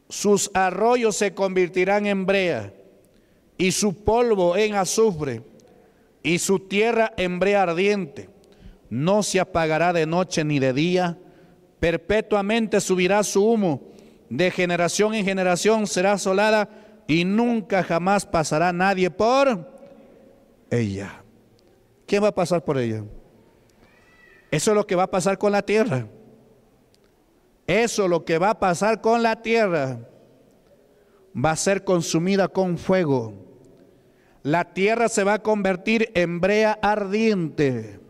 Sus arroyos se convertirán en brea y su polvo en azufre y su tierra en brea ardiente. No se apagará de noche ni de día. Perpetuamente subirá su humo de generación en generación será asolada y nunca jamás pasará nadie por ella. ¿Quién va a pasar por ella? Eso es lo que va a pasar con la tierra. Eso es lo que va a pasar con la tierra. Va a ser consumida con fuego. La tierra se va a convertir en brea ardiente.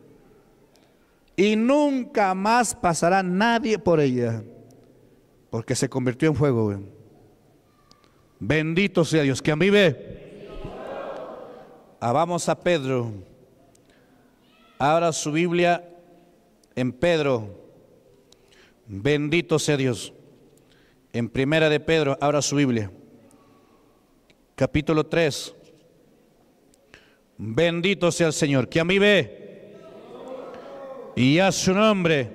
Y nunca más pasará nadie por ella. Porque se convirtió en fuego. Bendito sea Dios. ¿Quién vive? ve ah, vamos a Pedro. Abra su Biblia en Pedro. Bendito sea Dios. En primera de Pedro, abra su Biblia. Capítulo 3. Bendito sea el Señor. mí ve Y a su nombre.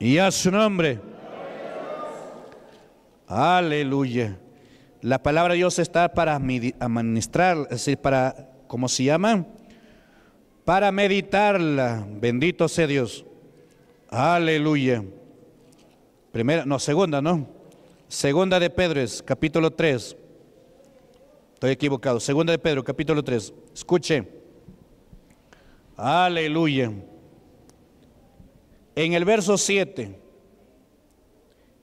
Y a su nombre. Aleluya. La palabra de Dios está para administrar, es decir, para, ¿cómo se llama? Para meditarla. Bendito sea Dios. Aleluya. Primera, no, segunda, ¿no? Segunda de Pedro, capítulo 3. Estoy equivocado. Segunda de Pedro, capítulo 3. Escuche. Aleluya. En el verso 7.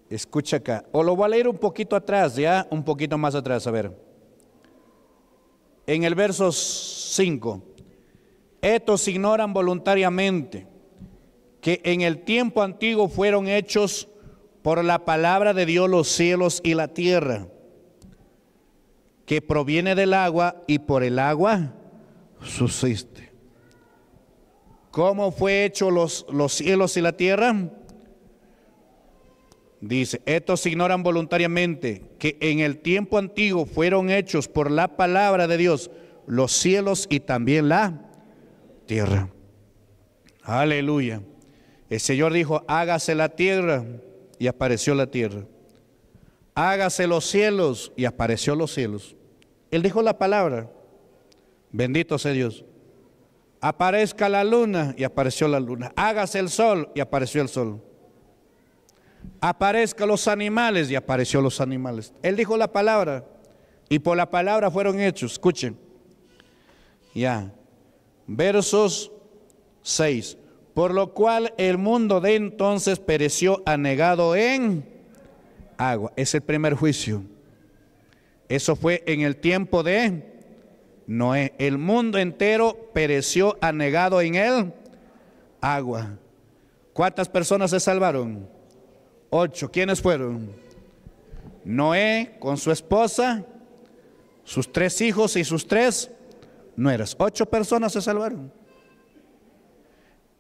Escucha acá. O lo voy a leer un poquito atrás, ya, un poquito más atrás, a ver. En el verso 5. Estos ignoran voluntariamente que en el tiempo antiguo fueron hechos por la palabra de Dios los cielos y la tierra, que proviene del agua y por el agua subsiste. ¿Cómo fue hecho los, los cielos y la tierra? Dice, estos ignoran voluntariamente que en el tiempo antiguo fueron hechos por la palabra de Dios los cielos y también la tierra. Aleluya. El Señor dijo, hágase la tierra y apareció la tierra. Hágase los cielos y apareció los cielos. Él dijo la palabra. Bendito sea Dios. Aparezca la luna y apareció la luna. Hágase el sol y apareció el sol aparezca los animales y apareció los animales. Él dijo la palabra y por la palabra fueron hechos. Escuchen. Ya. Versos 6. Por lo cual el mundo de entonces pereció anegado en agua. Es el primer juicio. Eso fue en el tiempo de Noé. El mundo entero pereció anegado en el agua. ¿Cuántas personas se salvaron? Ocho, ¿quiénes fueron? Noé con su esposa, sus tres hijos y sus tres nueras. Ocho personas se salvaron.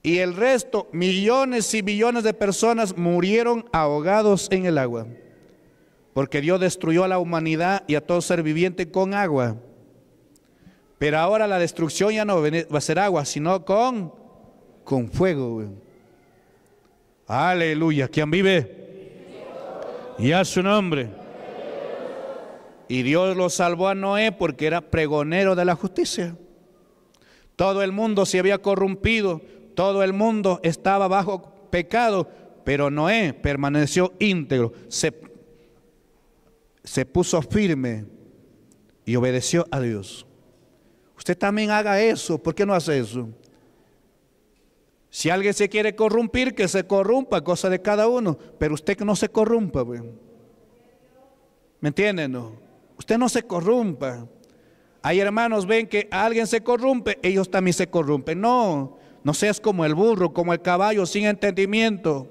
Y el resto, millones y millones de personas murieron ahogados en el agua. Porque Dios destruyó a la humanidad y a todo ser viviente con agua. Pero ahora la destrucción ya no va a ser agua, sino con, con fuego. Aleluya. ¿Quién vive? Y a su nombre. Y Dios lo salvó a Noé porque era pregonero de la justicia. Todo el mundo se había corrompido, todo el mundo estaba bajo pecado, pero Noé permaneció íntegro, se, puso firme y obedeció a Dios. Usted también haga eso, ¿por qué no hace eso? Si alguien se quiere corrompir, que se corrompa, cosa de cada uno. Pero usted que no se corrompa, güey. ¿me entienden? No? Usted no se corrompa. Hay hermanos, ven que alguien se corrompe, ellos también se corrompen. No, no seas como el burro, como el caballo sin entendimiento.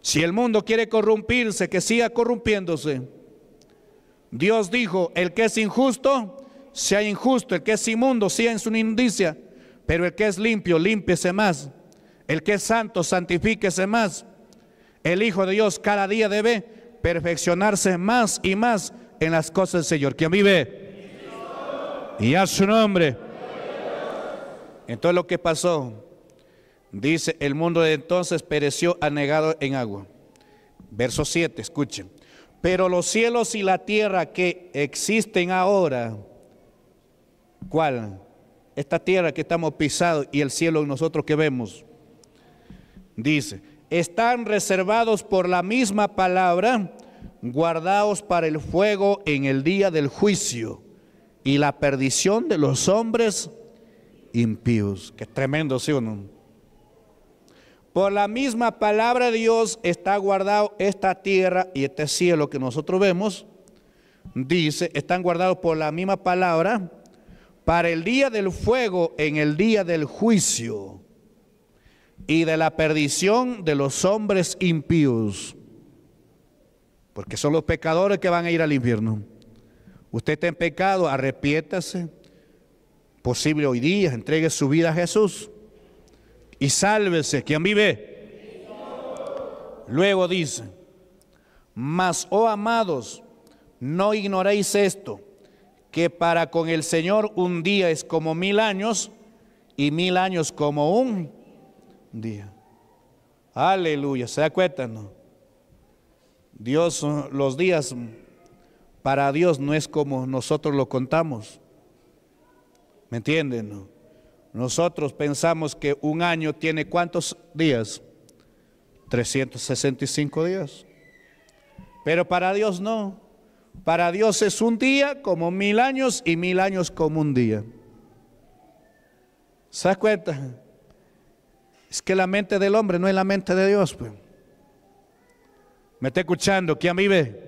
Si el mundo quiere corrompirse, que siga corrompiéndose. Dios dijo, el que es injusto, sea injusto, el que es inmundo, sea en su indicia, pero el que es limpio, límpiese más. El que es santo, santifíquese más. El Hijo de Dios cada día debe perfeccionarse más y más en las cosas del Señor. ¿Quién vive? Y a su nombre. Entonces lo que pasó, dice, el mundo de entonces pereció anegado en agua. Verso 7, escuchen. Pero los cielos y la tierra que existen ahora, ¿cuál? Esta tierra que estamos pisados y el cielo nosotros que vemos dice, están reservados por la misma palabra, guardados para el fuego en el día del juicio y la perdición de los hombres impíos. Qué tremendo, ¿sí o no? Por la misma palabra de Dios está guardado esta tierra y este cielo que nosotros vemos. Dice, están guardados por la misma palabra para el día del fuego en el día del juicio y de la perdición de los hombres impíos, porque son los pecadores que van a ir al infierno. Usted está en pecado, arrepiétase. posible hoy día, entregue su vida a Jesús y sálvese. ¿Quién vive? Luego dice, mas, oh amados, no ignoréis esto, que para con el Señor un día es como mil años y mil años como un día. Aleluya, se da cuenta, ¿no? Dios, los días para Dios no es como nosotros lo contamos. ¿Me entienden? Nosotros pensamos que un año tiene cuántos días? 365 días. Pero para Dios no. Para Dios es un día como mil años y mil años como un día. ¿Se da cuenta? Es que la mente del hombre no es la mente de Dios. Pues. ¿Me está escuchando? ¿Quién vive?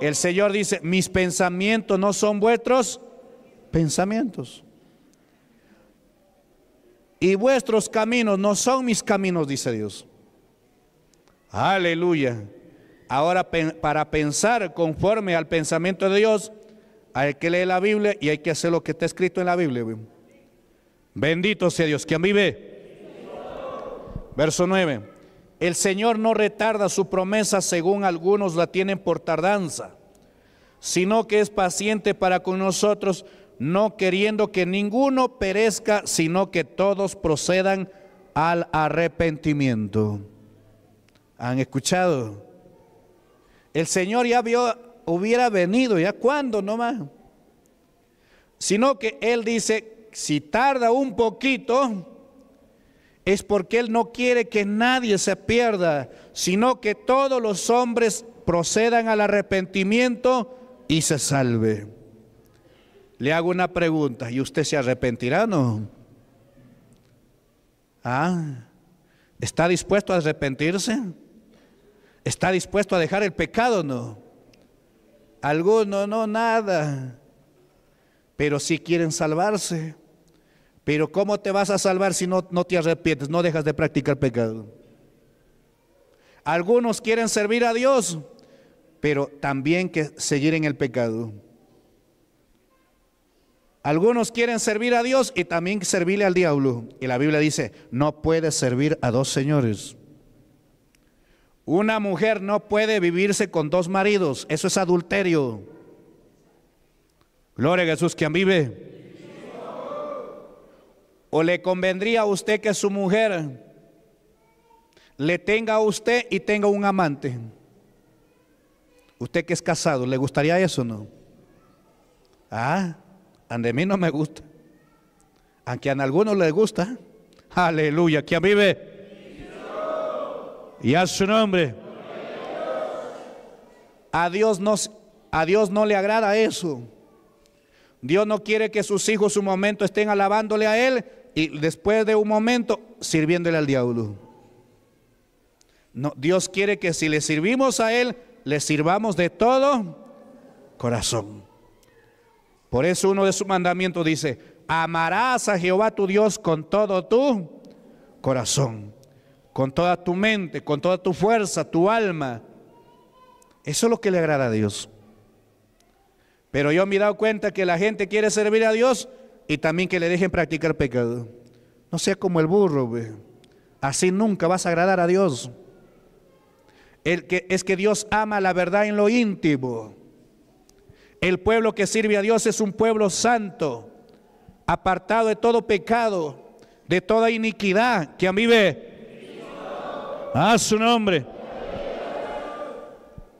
El Señor dice, mis pensamientos no son vuestros pensamientos. Y vuestros caminos no son mis caminos, dice Dios. Aleluya. Ahora para pensar conforme al pensamiento de Dios, hay que leer la Biblia y hay que hacer lo que está escrito en la Biblia. Bendito sea Dios. ¿Quién vive? Verso 9. El Señor no retarda su promesa según algunos la tienen por tardanza, sino que es paciente para con nosotros, no queriendo que ninguno perezca, sino que todos procedan al arrepentimiento. ¿Han escuchado? El Señor ya vio, hubiera venido, ya cuándo nomás. Sino que Él dice, si tarda un poquito, es porque Él no quiere que nadie se pierda, sino que todos los hombres procedan al arrepentimiento y se salve. Le hago una pregunta, ¿y usted se arrepentirá no? ¿Ah? ¿Está dispuesto a arrepentirse? ¿Está dispuesto a dejar el pecado no? Algunos no, nada, pero si quieren salvarse. Pero ¿cómo te vas a salvar si no, no te arrepientes, no dejas de practicar pecado? Algunos quieren servir a Dios, pero también que seguir en el pecado. Algunos quieren servir a Dios y también servirle al diablo. Y la Biblia dice, no puedes servir a dos señores. Una mujer no puede vivirse con dos maridos. Eso es adulterio. Gloria a Jesús, quien vive. ¿O le convendría a usted que su mujer le tenga a usted y tenga un amante? Usted que es casado, ¿le gustaría eso o no? Ah, a mí no me gusta. Aunque a algunos les gusta. Aleluya, que vive? Y a su nombre. A Dios, nos, a Dios no le agrada eso. Dios no quiere que sus hijos un momento estén alabándole a Él y después de un momento sirviéndole al diablo. No, Dios quiere que si le servimos a Él, le sirvamos de todo corazón. Por eso uno de sus mandamientos dice, amarás a Jehová tu Dios con todo tu corazón, con toda tu mente, con toda tu fuerza, tu alma. Eso es lo que le agrada a Dios. Pero yo me he dado cuenta que la gente quiere servir a Dios y también que le dejen practicar pecado. No sea como el burro, así nunca vas a agradar a Dios. El que, es que Dios ama la verdad en lo íntimo. El pueblo que sirve a Dios es un pueblo santo, apartado de todo pecado, de toda iniquidad. Que mí ve, A ah, su nombre.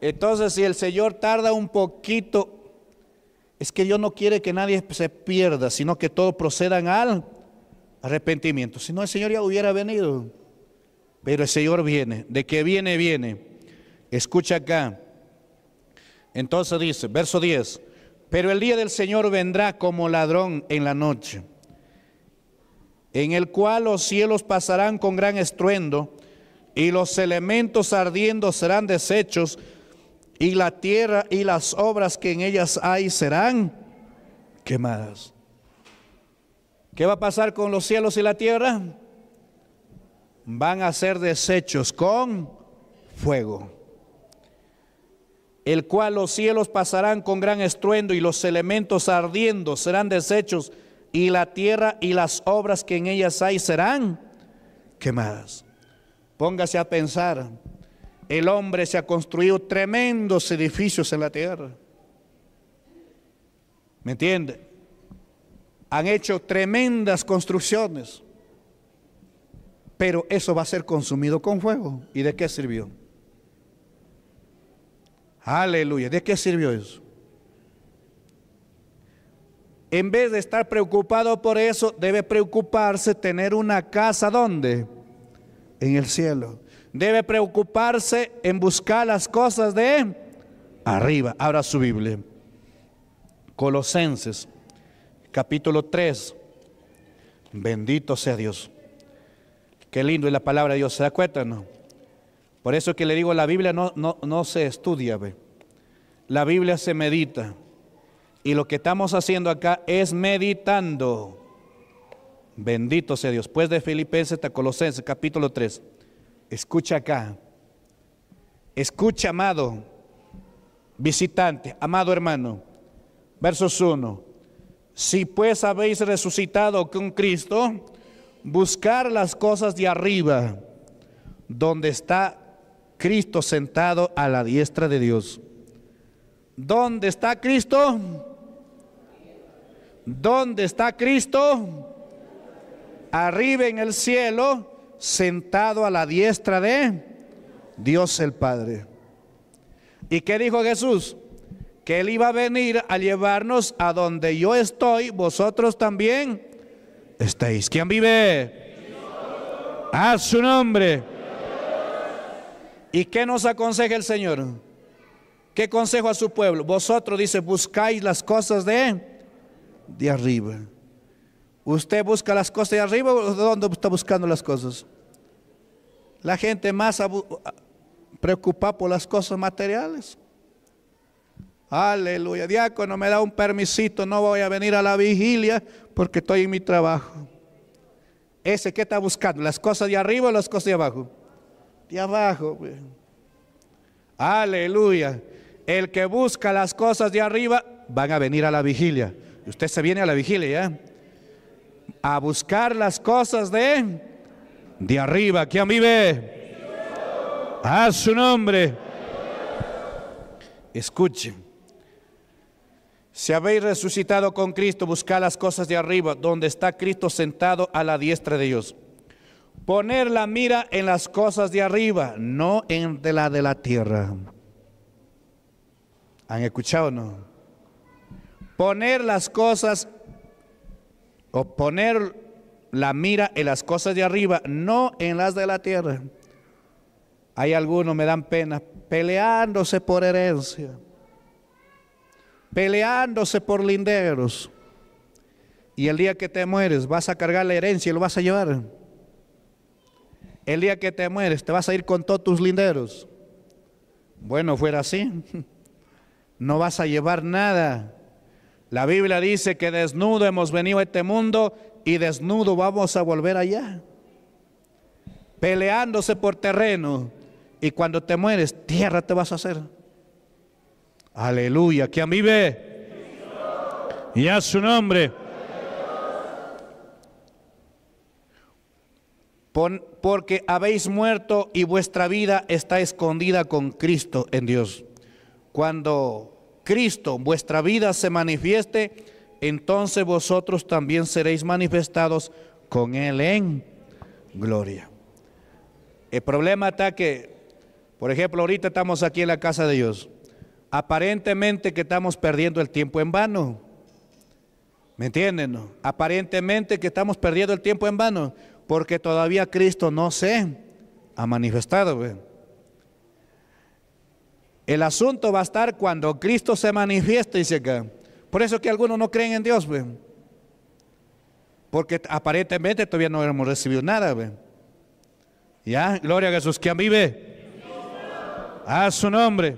Entonces, si el Señor tarda un poquito es que Dios no quiere que nadie se pierda, sino que todos procedan al arrepentimiento. Si no, el Señor ya hubiera venido. Pero el Señor viene. De que viene, viene. Escucha acá. Entonces dice, verso 10. Pero el día del Señor vendrá como ladrón en la noche, en el cual los cielos pasarán con gran estruendo y los elementos ardiendo serán deshechos y la tierra y las obras que en ellas hay serán quemadas. ¿Qué va a pasar con los cielos y la tierra? Van a ser deshechos con fuego, el cual los cielos pasarán con gran estruendo y los elementos ardiendo serán deshechos y la tierra y las obras que en ellas hay serán quemadas. Póngase a pensar el hombre se ha construido tremendos edificios en la tierra. ¿Me entiende? Han hecho tremendas construcciones, pero eso va a ser consumido con fuego. ¿Y de qué sirvió? Aleluya, ¿de qué sirvió eso? En vez de estar preocupado por eso, debe preocuparse tener una casa donde? En el cielo debe preocuparse en buscar las cosas de arriba. Abra su Biblia. Colosenses, capítulo 3. Bendito sea Dios. Qué lindo es la palabra de Dios. ¿Se da No? Por eso que le digo, la Biblia no, no, se estudia. Ve. La Biblia se medita. Y lo que estamos haciendo acá es meditando. Bendito sea Dios. Pues de Filipenses hasta Colosenses, capítulo 3. Escucha acá. Escucha, amado visitante, amado hermano. Versos 1. Si pues habéis resucitado con Cristo, buscar las cosas de arriba, donde está Cristo sentado a la diestra de Dios. ¿Dónde está Cristo? ¿Dónde está Cristo? Arriba en el cielo sentado a la diestra de Dios el Padre. ¿Y qué dijo Jesús? Que Él iba a venir a llevarnos a donde yo estoy, vosotros también estáis. ¿Quién vive? A su nombre. ¿Y qué nos aconseja el Señor? ¿Qué consejo a su pueblo? Vosotros, dice, buscáis las cosas de, de arriba. ¿Usted busca las cosas de arriba o dónde está buscando las cosas? La gente más preocupada por las cosas materiales. Aleluya. no me da un permisito, no voy a venir a la vigilia porque estoy en mi trabajo. Ese que está buscando, las cosas de arriba o las cosas de abajo. De abajo. Pues. Aleluya. El que busca las cosas de arriba van a venir a la vigilia. Usted se viene a la vigilia, ¿ya? a buscar las cosas de, de arriba. ¿Quién vive? A su nombre. Escuche. Si habéis resucitado con Cristo, buscad las cosas de arriba, donde está Cristo sentado a la diestra de Dios. Poner la mira en las cosas de arriba, no en de la de la tierra. ¿Han escuchado no? Poner las cosas o poner la mira en las cosas de arriba, no en las de la tierra. Hay algunos, me dan pena, peleándose por herencia, peleándose por linderos. Y el día que te mueres vas a cargar la herencia y lo vas a llevar. El día que te mueres te vas a ir con todos tus linderos. Bueno, fuera así. No vas a llevar nada. La Biblia dice que desnudo hemos venido a este mundo y desnudo vamos a volver allá. Peleándose por terreno. Y cuando te mueres, tierra te vas a hacer. Aleluya, que vive, mí ve. Y a su nombre. porque habéis muerto y vuestra vida está escondida con Cristo en Dios. Cuando Cristo, vuestra vida se manifieste, entonces vosotros también seréis manifestados con Él en gloria. El problema está que, por ejemplo, ahorita estamos aquí en la casa de Dios. Aparentemente que estamos perdiendo el tiempo en vano. ¿Me entienden? Aparentemente que estamos perdiendo el tiempo en vano porque todavía Cristo no se ha manifestado. El asunto va a estar cuando Cristo se manifieste, dice acá. Por eso que algunos no creen en Dios, ¿ve? porque aparentemente todavía no hemos recibido nada. ¿ve? Ya, gloria a Jesús, ¿quién vive? A su nombre.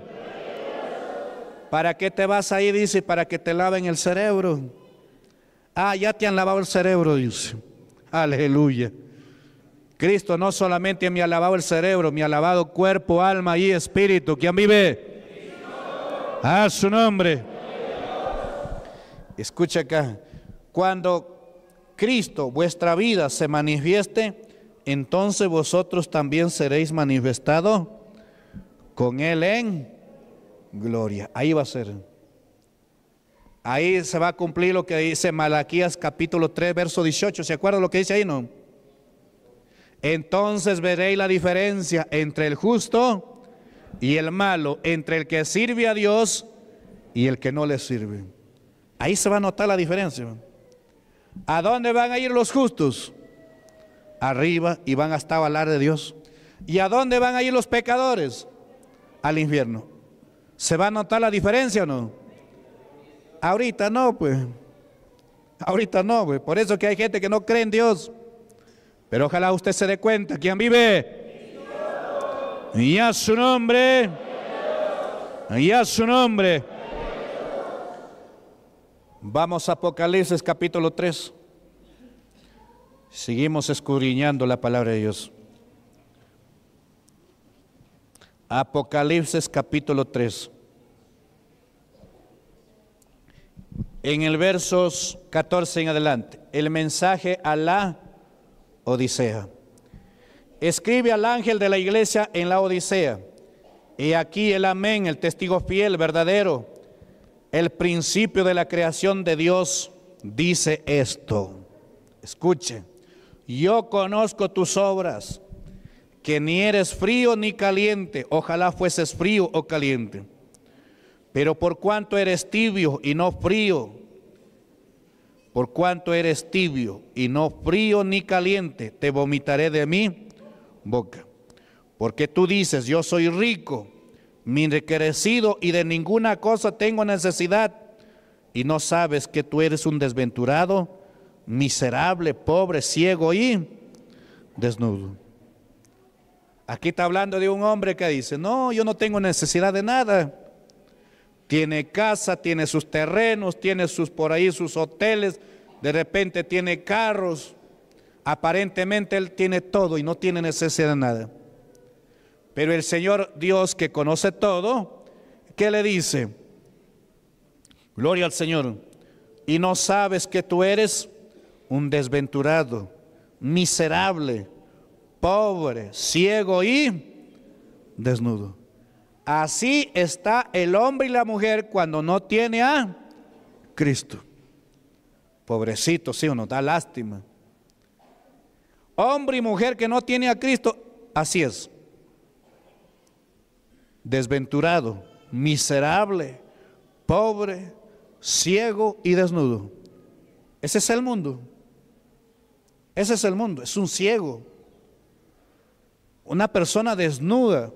¿Para qué te vas ahí? Dice, para que te laven el cerebro. Ah, ya te han lavado el cerebro, dice. Aleluya. Cristo no solamente me ha lavado el cerebro, me ha lavado cuerpo, alma y espíritu. ¿Quién vive? A su nombre. Escucha acá. Cuando Cristo, vuestra vida, se manifieste, entonces vosotros también seréis manifestados con Él en gloria. Ahí va a ser. Ahí se va a cumplir lo que dice Malaquías capítulo 3, verso 18. ¿Se acuerdan lo que dice ahí? No. Entonces veréis la diferencia entre el justo y el malo, entre el que sirve a Dios y el que no le sirve. Ahí se va a notar la diferencia. ¿A dónde van a ir los justos? Arriba y van hasta hablar de Dios. ¿Y a dónde van a ir los pecadores? Al infierno. ¿Se va a notar la diferencia o no? Ahorita no, pues. Ahorita no, pues. Por eso que hay gente que no cree en Dios. Pero ojalá usted se dé cuenta, ¿quién vive? Y a su nombre. Y a su nombre. Vamos a Apocalipsis capítulo 3. Seguimos escudriñando la palabra de Dios. Apocalipsis capítulo 3. En el versos 14 en adelante, el mensaje a la Odisea. Escribe al ángel de la iglesia en la Odisea. Y aquí el amén, el testigo fiel, verdadero, el principio de la creación de Dios, dice esto. Escuche, yo conozco tus obras, que ni eres frío ni caliente, ojalá fueses frío o caliente. Pero por cuanto eres tibio y no frío, por cuanto eres tibio y no frío ni caliente, te vomitaré de mi boca. Porque tú dices, yo soy rico, mi enriquecido y de ninguna cosa tengo necesidad, y no sabes que tú eres un desventurado, miserable, pobre, ciego y desnudo. Aquí está hablando de un hombre que dice, no, yo no tengo necesidad de nada. Tiene casa, tiene sus terrenos, tiene sus por ahí sus hoteles, de repente tiene carros. Aparentemente él tiene todo y no tiene necesidad de nada. Pero el Señor Dios que conoce todo, ¿qué le dice? Gloria al Señor. Y no sabes que tú eres un desventurado, miserable, pobre, ciego y desnudo. Así está el hombre y la mujer cuando no tiene a Cristo. Pobrecito, sí, uno da lástima. Hombre y mujer que no tiene a Cristo, así es. Desventurado, miserable, pobre, ciego y desnudo. Ese es el mundo. Ese es el mundo. Es un ciego. Una persona desnuda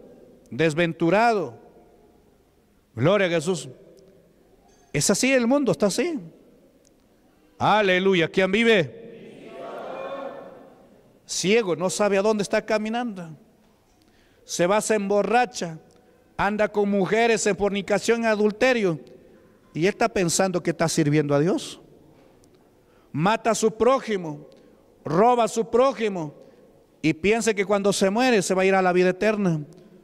desventurado. Gloria a Jesús. Es así el mundo, está así. Aleluya. ¿Quién vive? Ciego, no sabe a dónde está caminando. Se va, a emborracha, anda con mujeres en fornicación adulterio. Y está pensando que está sirviendo a Dios. Mata a su prójimo, roba a su prójimo y piensa que cuando se muere se va a ir a la vida eterna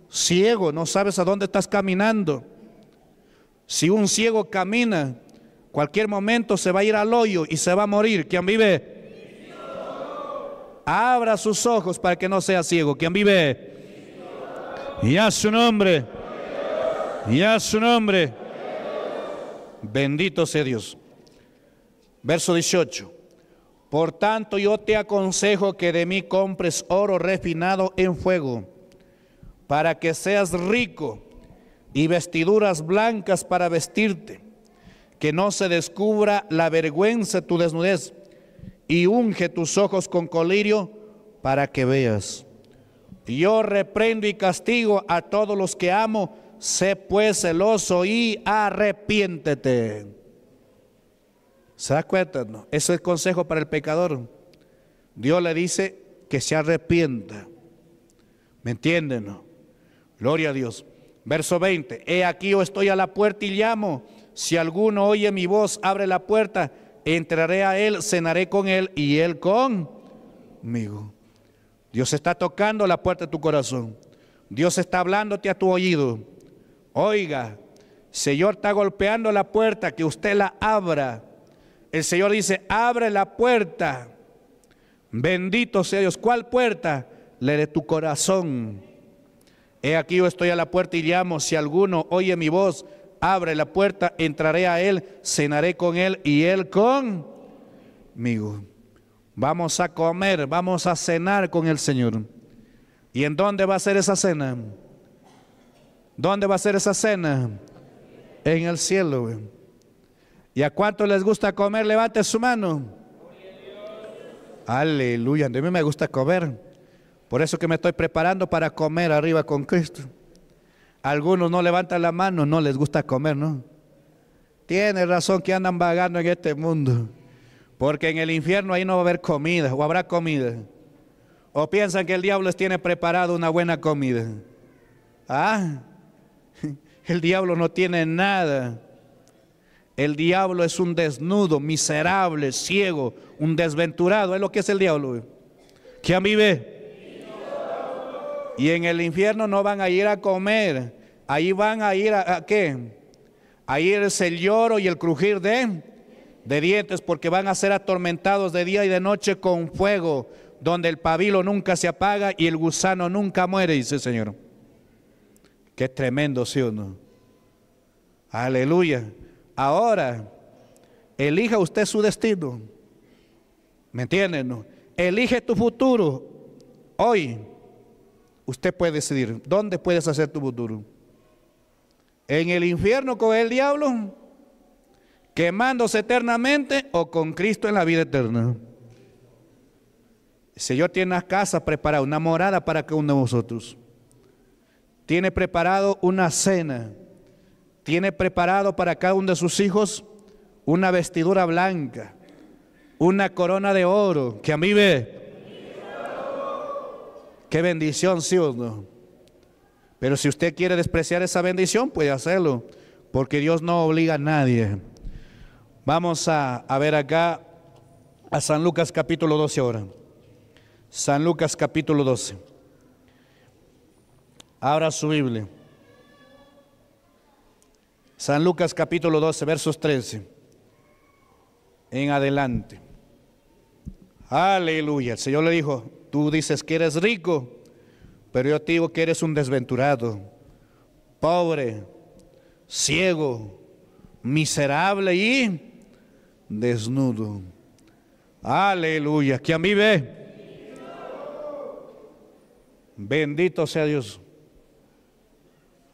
ciego, no sabes a dónde estás caminando. Si un ciego camina, cualquier momento se va a ir al hoyo y se va a morir. ¿Quién vive? Abra sus ojos para que no sea ciego. ¿Quién vive? Y a su nombre. Y a su nombre. Bendito sea Dios. Verso 18. Por tanto yo te aconsejo que de mí compres oro refinado en fuego para que seas rico, y vestiduras blancas para vestirte, que no se descubra la vergüenza de tu desnudez, y unge tus ojos con colirio para que veas. Yo reprendo y castigo a todos los que amo, sé pues celoso y arrepiéntete. ¿Se da cuenta? Ese es el consejo para el pecador. Dios le dice que se arrepienta. ¿Me entienden? No? Gloria a Dios. Verso 20, he aquí yo estoy a la puerta y llamo. Si alguno oye mi voz, abre la puerta, entraré a él, cenaré con él y él conmigo. Dios está tocando la puerta de tu corazón. Dios está hablándote a tu oído. Oiga, Señor está golpeando la puerta, que usted la abra. El Señor dice, abre la puerta. Bendito sea Dios. ¿Cuál puerta? le de tu corazón. He aquí yo estoy a la puerta y llamo, si alguno oye mi voz, abre la puerta, entraré a él, cenaré con él y él conmigo. Vamos a comer, vamos a cenar con el Señor. ¿Y en dónde va a ser esa cena? ¿Dónde va a ser esa cena? En el cielo. ¿Y a cuánto les gusta comer? Levante su mano. Aleluya, a mí me gusta comer. Por eso que me estoy preparando para comer arriba con Cristo. Algunos no levantan la mano, no les gusta comer, ¿no? Tienen razón que andan vagando en este mundo. Porque en el infierno ahí no va a haber comida, o habrá comida. O piensan que el diablo les tiene preparado una buena comida. Ah, el diablo no tiene nada. El diablo es un desnudo, miserable, ciego, un desventurado. Es lo que es el diablo. ¿Quién vive? Y en el infierno no van a ir a comer, ahí van a ir a, qué? Ahí es el lloro y el crujir de, dientes, porque van a ser atormentados de día y de noche con fuego, donde el pabilo nunca se apaga y el gusano nunca muere, dice el Señor. Qué tremendo, ¿sí o no? Aleluya. Ahora, elija usted su destino. ¿Me entienden? Elige tu futuro hoy usted puede decidir dónde puedes hacer tu futuro. En el infierno con el diablo, quemándose eternamente o con Cristo en la vida eterna. El Señor tiene una casa preparada, una morada para cada uno de vosotros. Tiene preparado una cena. Tiene preparado para cada uno de sus hijos una vestidura blanca, una corona de oro que a mí ve Qué bendición, sí Pero si usted quiere despreciar esa bendición, puede hacerlo, porque Dios no obliga a nadie. Vamos a, a ver acá a San Lucas capítulo 12 ahora. San Lucas capítulo 12. Abra su Biblia. San Lucas capítulo 12, versos 13. En adelante. Aleluya. El Señor le dijo, Tú dices que eres rico, pero yo te digo que eres un desventurado, pobre, ciego, miserable y desnudo. Aleluya, que a mí ve. Bendito sea Dios.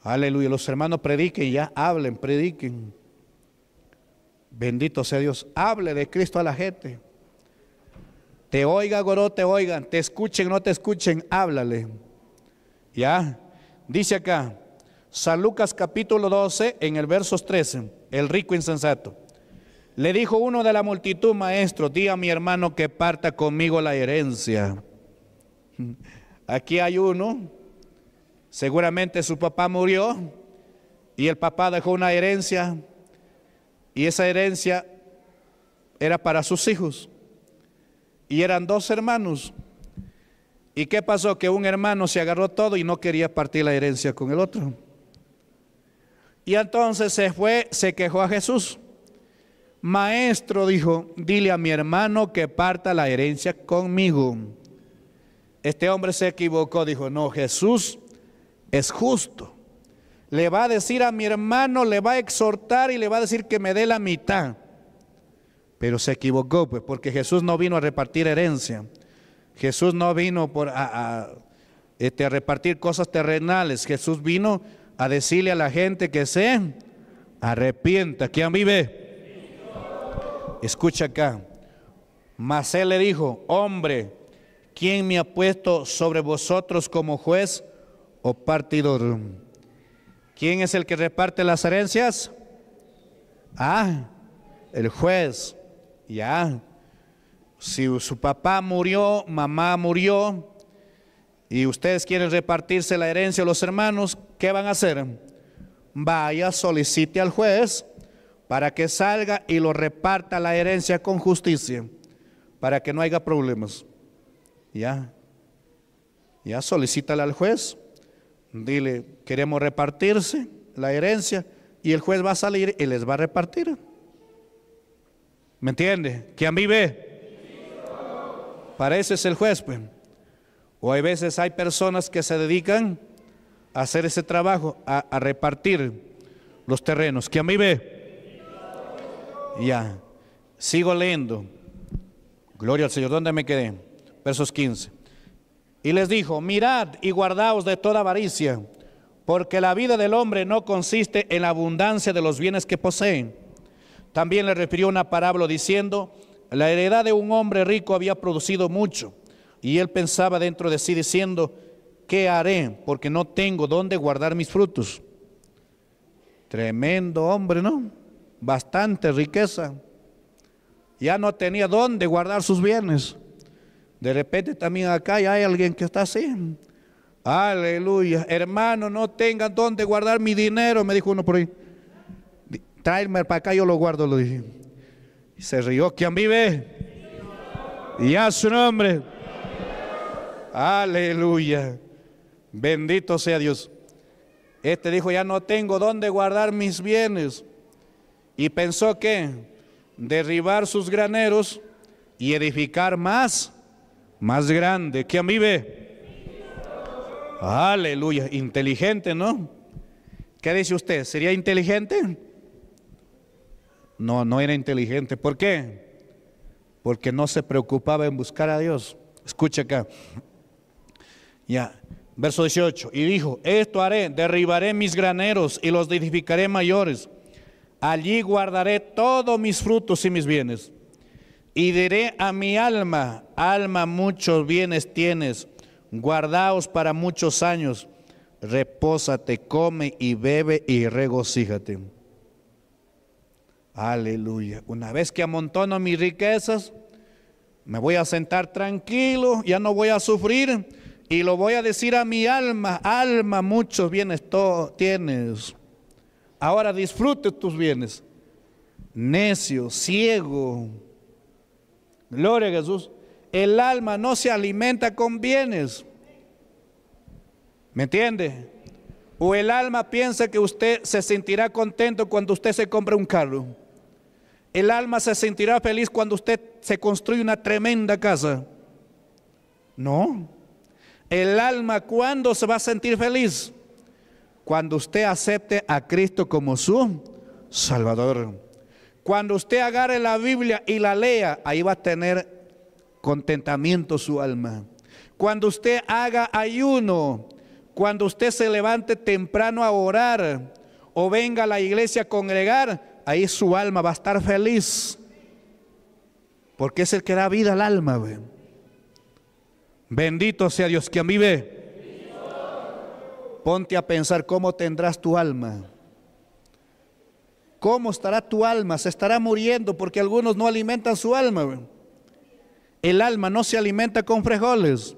Aleluya, los hermanos prediquen, ya hablen, prediquen. Bendito sea Dios, hable de Cristo a la gente. Te oiga, Goró, te oigan, te escuchen, no te escuchen, háblale. ¿Ya? Dice acá, San Lucas capítulo 12, en el verso 13, el rico insensato. Le dijo uno de la multitud, maestro, di a mi hermano que parta conmigo la herencia. Aquí hay uno, seguramente su papá murió y el papá dejó una herencia y esa herencia era para sus hijos y eran dos hermanos. ¿Y qué pasó? Que un hermano se agarró todo y no quería partir la herencia con el otro. Y entonces se fue, se quejó a Jesús. Maestro dijo, dile a mi hermano que parta la herencia conmigo. Este hombre se equivocó, dijo, no, Jesús es justo. Le va a decir a mi hermano, le va a exhortar y le va a decir que me dé la mitad. Pero se equivocó, pues, porque Jesús no vino a repartir herencia. Jesús no vino por a, este, a repartir cosas terrenales. Jesús vino a decirle a la gente que se arrepienta. ¿Quién vive? Escucha acá. Mas él le dijo, hombre, ¿quién me ha puesto sobre vosotros como juez o partidor? ¿Quién es el que reparte las herencias? Ah, el juez. Ya. Si su papá murió, mamá murió, y ustedes quieren repartirse la herencia a los hermanos, ¿qué van a hacer? Vaya, solicite al juez para que salga y lo reparta la herencia con justicia, para que no haya problemas. Ya, ya solicítale al juez, dile, queremos repartirse la herencia, y el juez va a salir y les va a repartir. ¿Me entiende? ¿Quién vive? ve? eso es el juez, O hay veces hay personas que se dedican a hacer ese trabajo, a, repartir los terrenos. ¿Quién ve? Ya. Sigo leyendo. Gloria al Señor. ¿Dónde me quedé? Versos 15. Y les dijo, mirad y guardaos de toda avaricia, porque la vida del hombre no consiste en la abundancia de los bienes que poseen. También le refirió una parábola diciendo, la heredad de un hombre rico había producido mucho, y él pensaba dentro de sí diciendo, ¿qué haré? Porque no tengo dónde guardar mis frutos. Tremendo hombre, ¿no? Bastante riqueza. Ya no tenía dónde guardar sus bienes. De repente también acá hay alguien que está así. Aleluya. Hermano, no tengan dónde guardar mi dinero, me dijo uno por ahí. Traerme para acá, yo lo guardo, lo dije. Y se rió, ¿quién vive? Y a su nombre. Aleluya. Bendito sea Dios. Este dijo, ya no tengo dónde guardar mis bienes. Y pensó que derribar sus graneros y edificar más, más grande. ¿Quién vive? Aleluya. Inteligente, ¿no? ¿Qué dice usted? ¿Sería inteligente? No, no era inteligente. ¿Por qué? Porque no se preocupaba en buscar a Dios. Escucha acá. Ya. Verso 18. Y dijo, esto haré, derribaré mis graneros y los edificaré mayores. Allí guardaré todos mis frutos y mis bienes. Y diré a mi alma, alma, muchos bienes tienes, guardaos para muchos años, repósate, come y bebe y regocíjate. Aleluya. Una vez que amontono mis riquezas, me voy a sentar tranquilo, ya no voy a sufrir y lo voy a decir a mi alma, alma, muchos bienes tienes. Ahora disfrute tus bienes. Necio, ciego. Gloria a Jesús. El alma no se alimenta con bienes. ¿Me entiende? O el alma piensa que usted se sentirá contento cuando usted se compre un carro. El alma se sentirá feliz cuando usted se construye una tremenda casa. No. El alma cuando se va a sentir feliz? Cuando usted acepte a Cristo como su Salvador. Cuando usted agarre la Biblia y la lea, ahí va a tener contentamiento su alma. Cuando usted haga ayuno, cuando usted se levante temprano a orar o venga a la iglesia a congregar, ahí su alma va a estar feliz. Porque es el que da vida al alma. Bendito sea Dios quien vive. Ponte a pensar cómo tendrás tu alma. ¿Cómo estará tu alma? Se estará muriendo porque algunos no alimentan su alma. El alma no se alimenta con frijoles.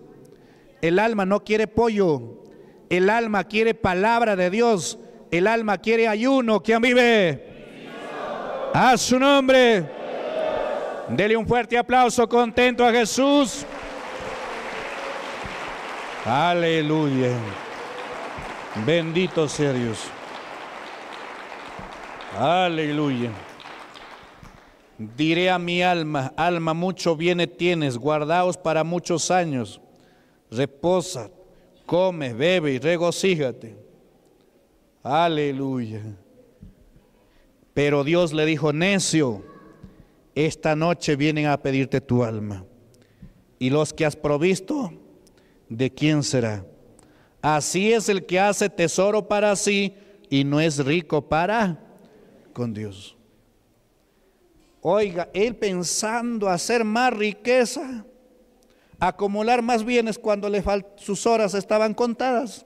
El alma no quiere pollo. El alma quiere palabra de Dios. El alma quiere ayuno. ¿Quién vive? A su nombre. Dele un fuerte aplauso contento a Jesús. Aleluya. Bendito sea Dios. Aleluya. Diré a mi alma, alma, mucho bien tienes, guardaos para muchos años. Reposa, come, bebe y regocíjate. Aleluya. Pero Dios le dijo, necio, esta noche vienen a pedirte tu alma. Y los que has provisto, ¿de quién será? Así es el que hace tesoro para sí y no es rico para con Dios. Oiga, él pensando hacer más riqueza, acumular más bienes cuando le sus horas estaban contadas.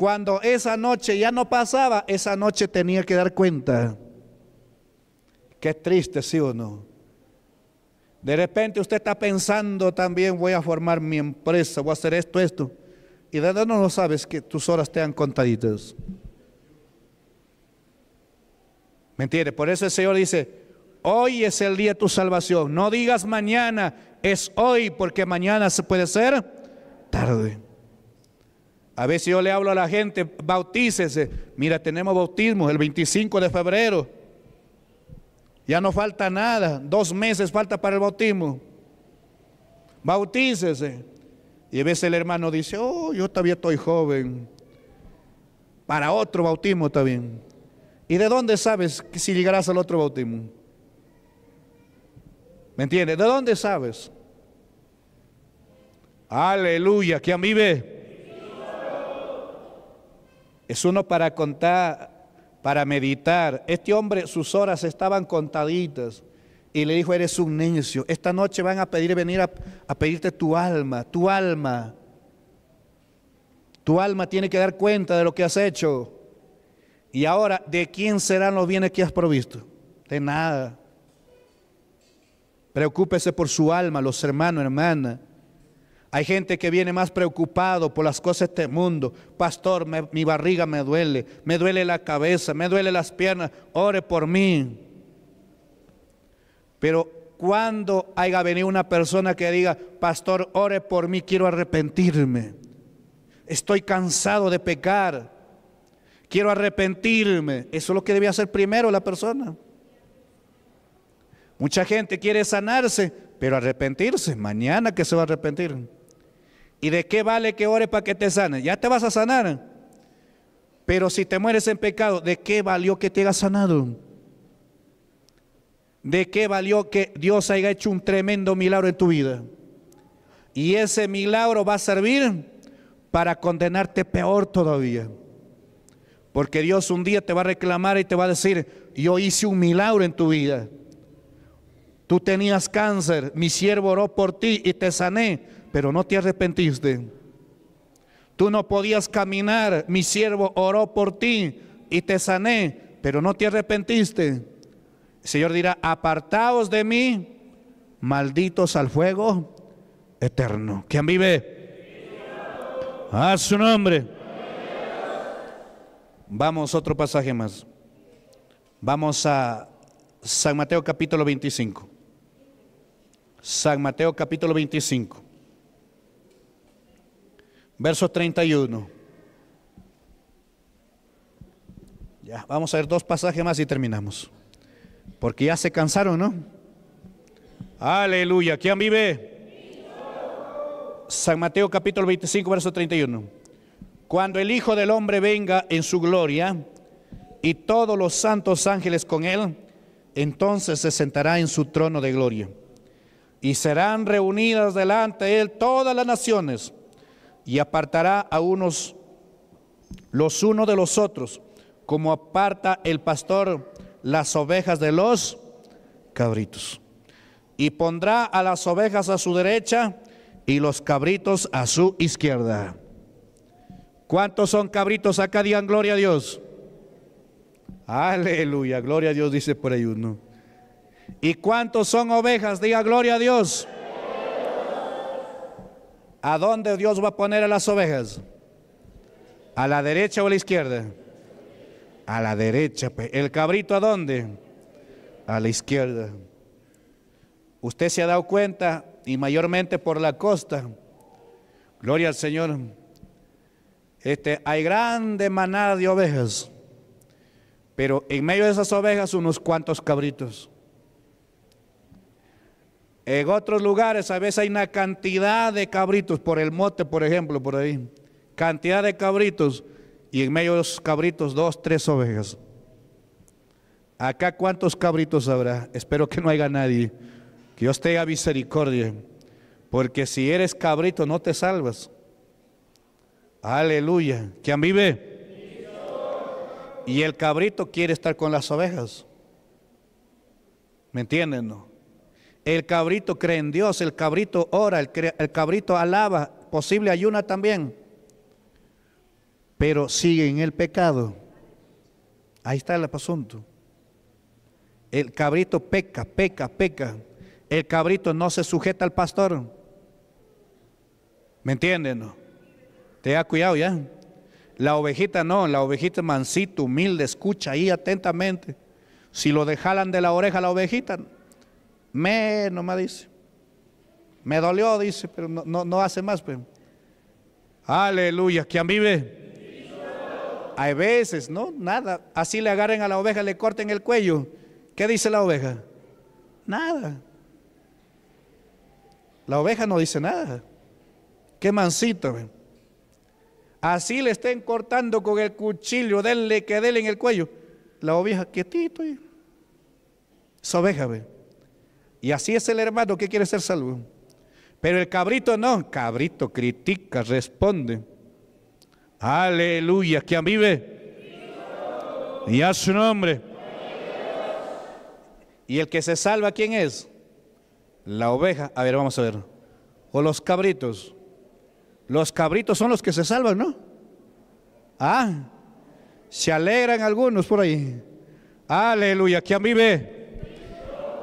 Cuando esa noche ya no pasaba, esa noche tenía que dar cuenta. Qué triste, sí o no. De repente usted está pensando también, voy a formar mi empresa, voy a hacer esto, esto. Y de verdad no lo sabes que tus horas te han contaditos. ¿Me Por eso el Señor dice, hoy es el día de tu salvación. No digas mañana, es hoy, porque mañana se puede ser tarde. A veces yo le hablo a la gente, bautícese. Mira, tenemos bautismo el 25 de febrero. Ya no falta nada, dos meses falta para el bautismo. Bautícese. Y a veces el hermano dice, oh, yo todavía estoy joven. Para otro bautismo también ¿Y de dónde sabes que si llegarás al otro bautismo? ¿Me entiendes? ¿De dónde sabes? Aleluya, que a mí ve es uno para contar, para meditar. Este hombre, sus horas estaban contaditas. Y le dijo, eres un necio. Esta noche van a pedir venir a, a pedirte tu alma, tu alma. Tu alma tiene que dar cuenta de lo que has hecho. Y ahora, ¿de quién serán los bienes que has provisto? De nada. Preocúpese por su alma, los hermanos, hermanas. Hay gente que viene más preocupado por las cosas de este mundo. Pastor, mi barriga me duele, me duele la cabeza, me duele las piernas, ore por mí. Pero cuando haya venido una persona que diga, pastor, ore por mí, quiero arrepentirme. Estoy cansado de pecar. Quiero arrepentirme. Eso es lo que debía hacer primero la persona. Mucha gente quiere sanarse, pero arrepentirse. Mañana que se va a arrepentir. ¿Y de qué vale que ores para que te sane Ya te vas a sanar. Pero si te mueres en pecado, ¿de qué valió que te haya sanado? ¿De qué valió que Dios haya hecho un tremendo milagro en tu vida? Y ese milagro va a servir para condenarte peor todavía. Porque Dios un día te va a reclamar y te va a decir, yo hice un milagro en tu vida. Tú tenías cáncer, mi siervo oró por ti y te sané pero no te arrepentiste. Tú no podías caminar, mi siervo oró por ti y te sané, pero no te arrepentiste. El Señor dirá, apartaos de mí, malditos al fuego eterno. ¿Quién vive? A su nombre. Vamos, otro pasaje más. Vamos a San Mateo capítulo 25. San Mateo capítulo 25 verso 31. Ya, vamos a ver dos pasajes más y terminamos. Porque ya se cansaron, ¿no? Aleluya. ¿Quién vive? San Mateo capítulo 25, verso 31. Cuando el Hijo del Hombre venga en su gloria y todos los santos ángeles con él, entonces se sentará en su trono de gloria. Y serán reunidas delante de él todas las naciones y apartará a unos los unos de los otros, como aparta el pastor las ovejas de los cabritos. Y pondrá a las ovejas a su derecha y los cabritos a su izquierda. ¿Cuántos son cabritos acá? Digan gloria a Dios. Aleluya, gloria a Dios, dice por ahí uno. ¿Y cuántos son ovejas? Diga gloria a Dios. ¿A dónde Dios va a poner a las ovejas? ¿A la derecha o a la izquierda? A la derecha. ¿El cabrito a dónde? A la izquierda. Usted se ha dado cuenta, y mayormente por la costa, gloria al Señor, este, hay grande manada de ovejas, pero en medio de esas ovejas unos cuantos cabritos. En otros lugares a veces hay una cantidad de cabritos, por el mote, por ejemplo, por ahí. Cantidad de cabritos y en medio de los cabritos dos, tres ovejas. Acá cuántos cabritos habrá? Espero que no haya nadie. Que Dios tenga misericordia. Porque si eres cabrito no te salvas. Aleluya. ¿Quién vive? Y el cabrito quiere estar con las ovejas. ¿Me entienden? No? El cabrito cree en Dios, el cabrito ora, el, cabrito alaba, posible ayuna también, pero sigue en el pecado. Ahí está el asunto. El cabrito peca, peca, peca. El cabrito no se sujeta al pastor. ¿Me entienden? Te ha cuidado ya. La ovejita no, la ovejita mansito, humilde, escucha ahí atentamente. Si lo dejan de la oreja la ovejita, me, nomás dice. Me dolió, dice, pero no, no, hace más. pues Aleluya, ¿quién vive? Hay veces, ¿no? Nada. Así le agarren a la oveja, le corten el cuello. ¿Qué dice la oveja? Nada. La oveja no dice nada. Qué mansito. Así le estén cortando con el cuchillo, denle que denle en el cuello. La oveja quietito. esa Es oveja, y así es el hermano que quiere ser salvo. Pero el cabrito no, cabrito critica, responde. Aleluya, ¿quién vive? Y a su nombre. Y el que se salva, ¿quién es? La oveja. A ver, vamos a ver. O los cabritos. Los cabritos son los que se salvan, ¿no? Ah, se alegran algunos por ahí. Aleluya, ¿quién vive?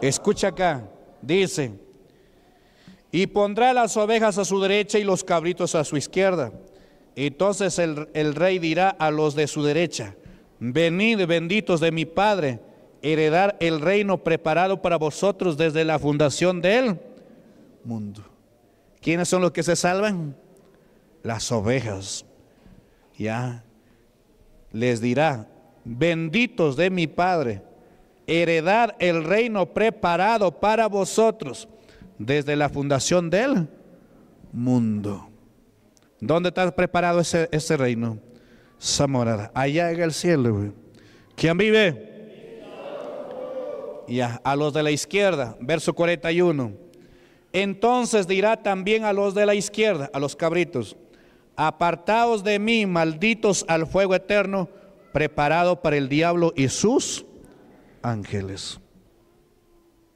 Escucha acá, dice, y pondrá las ovejas a su derecha y los cabritos a su izquierda. Entonces el, el rey dirá a los de su derecha, venid benditos de mi Padre, heredar el reino preparado para vosotros desde la fundación del mundo. ¿Quiénes son los que se salvan? Las ovejas. Ya les dirá, benditos de mi Padre, heredar el reino preparado para vosotros desde la fundación del mundo. ¿Dónde está preparado ese, reino? Zamorada, allá en el cielo. ¿Quién vive? Y a, los de la izquierda, verso 41. Entonces dirá también a los de la izquierda, a los cabritos, apartaos de mí, malditos al fuego eterno, preparado para el diablo y sus ángeles.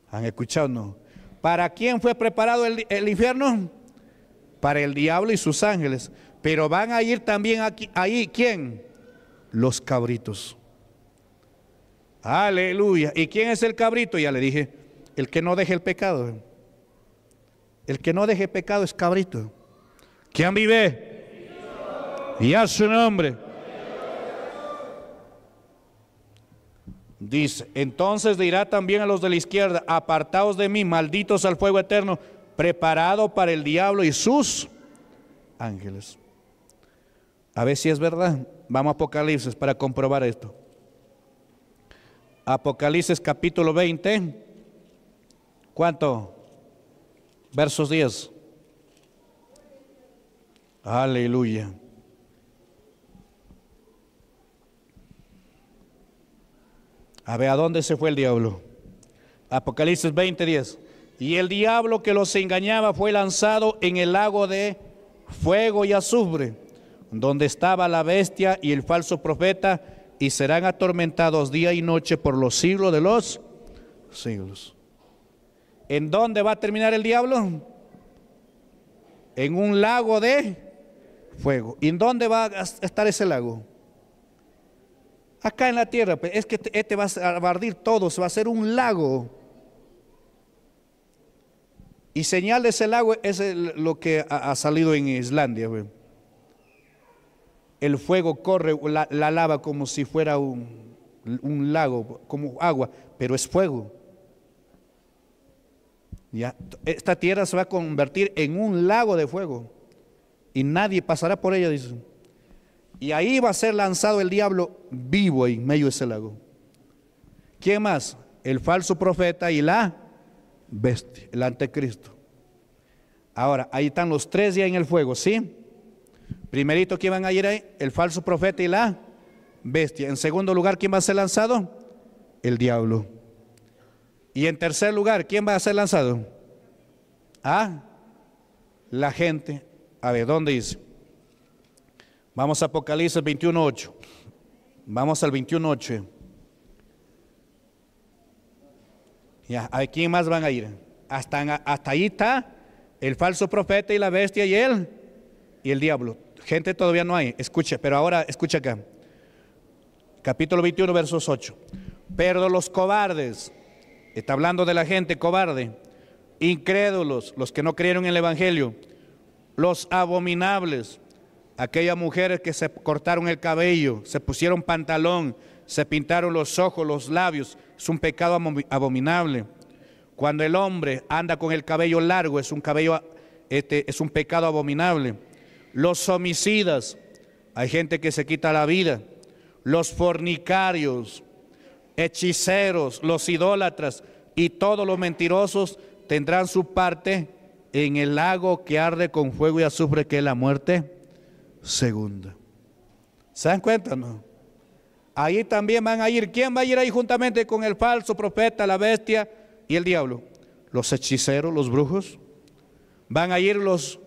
¿Han escuchado? No? ¿Para quién fue preparado el, infierno? Para el diablo y sus ángeles. Pero van a ir también aquí, ahí, ¿quién? Los cabritos. Aleluya. ¿Y quién es el cabrito? Ya le dije, el que no deje el pecado. El que no deje pecado es cabrito. ¿Quién vive? Y a su nombre. Dice, entonces dirá también a los de la izquierda, apartaos de mí, malditos al fuego eterno, preparado para el diablo y sus ángeles. A ver si es verdad. Vamos a Apocalipsis para comprobar esto. Apocalipsis capítulo 20. ¿Cuánto? Versos 10. Aleluya. A ver, ¿a dónde se fue el diablo? Apocalipsis 20:10 Y el diablo que los engañaba fue lanzado en el lago de fuego y azufre, donde estaba la bestia y el falso profeta, y serán atormentados día y noche por los siglos de los siglos. ¿En dónde va a terminar el diablo? En un lago de fuego. ¿Y en dónde va a estar ese lago? acá en la tierra, pues, es que este va a todo, se va a hacer un lago. Y señal de ese lago es lo que ha, salido en Islandia. El fuego corre, la, lava como si fuera un, lago, como agua, pero es fuego. Ya, esta tierra se va a convertir en un lago de fuego y nadie pasará por ella, dice. Y ahí va a ser lanzado el diablo vivo en medio de ese lago. ¿Quién más? El falso profeta y la bestia, el anticristo. Ahora, ahí están los tres ya en el fuego, ¿sí? Primerito, ¿quién van a ir ahí? El falso profeta y la bestia. En segundo lugar, ¿quién va a ser lanzado? El diablo. Y en tercer lugar, ¿quién va a ser lanzado? Ah, la gente. A ver, ¿dónde dice? Vamos a Apocalipsis 21.8. Vamos al 21.8. Ya, ¿a quién más van a ir? Hasta, hasta ahí está el falso profeta y la bestia y él y el diablo. Gente todavía no hay. Escuche, pero ahora escucha acá. Capítulo 21, versos 8. Pero los cobardes, está hablando de la gente cobarde, incrédulos, los que no creyeron en el Evangelio, los abominables, aquellas mujeres que se cortaron el cabello, se pusieron pantalón, se pintaron los ojos, los labios, es un pecado abominable. Cuando el hombre anda con el cabello largo, es un cabello este, es un pecado abominable. Los homicidas, hay gente que se quita la vida. Los fornicarios, hechiceros, los idólatras y todos los mentirosos tendrán su parte en el lago que arde con fuego y azufre que es la muerte segunda. ¿Se dan cuenta, no? Ahí también van a ir. ¿Quién va a ir ahí juntamente con el falso profeta, la bestia y el diablo? Los hechiceros, los brujos. Van a ir los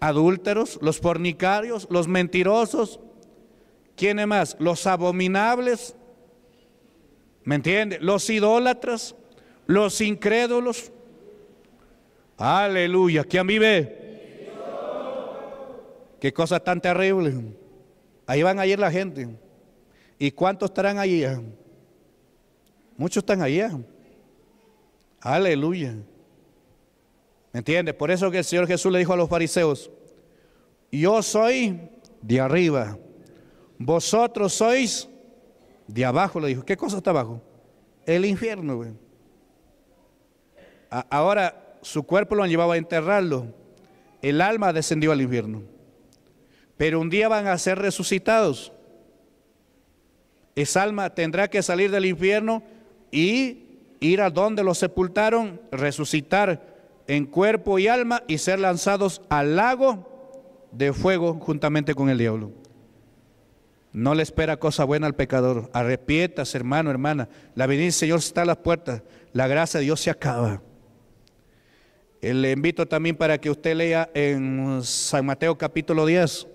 adúlteros, los fornicarios, los mentirosos. ¿Quiénes más? Los abominables. ¿Me entiende? Los idólatras, los incrédulos. Aleluya, ¿quién vive? Qué cosa tan terrible. Ahí van a ir la gente. ¿Y cuántos estarán allí? Muchos están allá. Aleluya. ¿Me entiendes? Por eso que el Señor Jesús le dijo a los fariseos, yo soy de arriba, vosotros sois de abajo, le dijo. ¿Qué cosa está abajo? El infierno. Ahora su cuerpo lo han llevado a enterrarlo, el alma descendió al infierno pero un día van a ser resucitados. Esa alma tendrá que salir del infierno y ir a donde los sepultaron, resucitar en cuerpo y alma y ser lanzados al lago de fuego juntamente con el diablo. No le espera cosa buena al pecador. Arrepientas, hermano, hermana. La venida del Señor está a las puertas. La gracia de Dios se acaba. Eh, le invito también para que usted lea en San Mateo capítulo 10.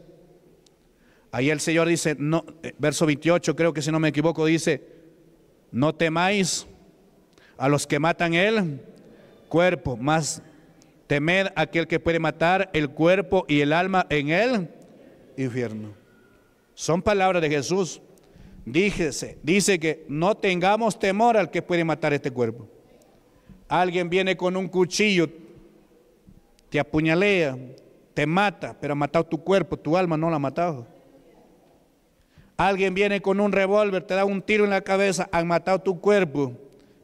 Ahí el Señor dice, no, eh, verso 28 creo que si no me equivoco, dice, no temáis a los que matan el cuerpo, más temed a aquel que puede matar el cuerpo y el alma en el infierno. Son palabras de Jesús. Díjese, dice que no tengamos temor al que puede matar este cuerpo. Alguien viene con un cuchillo, te apuñalea, te mata, pero ha matado tu cuerpo, tu alma no la ha matado. Alguien viene con un revólver, te da un tiro en la cabeza, han matado tu cuerpo,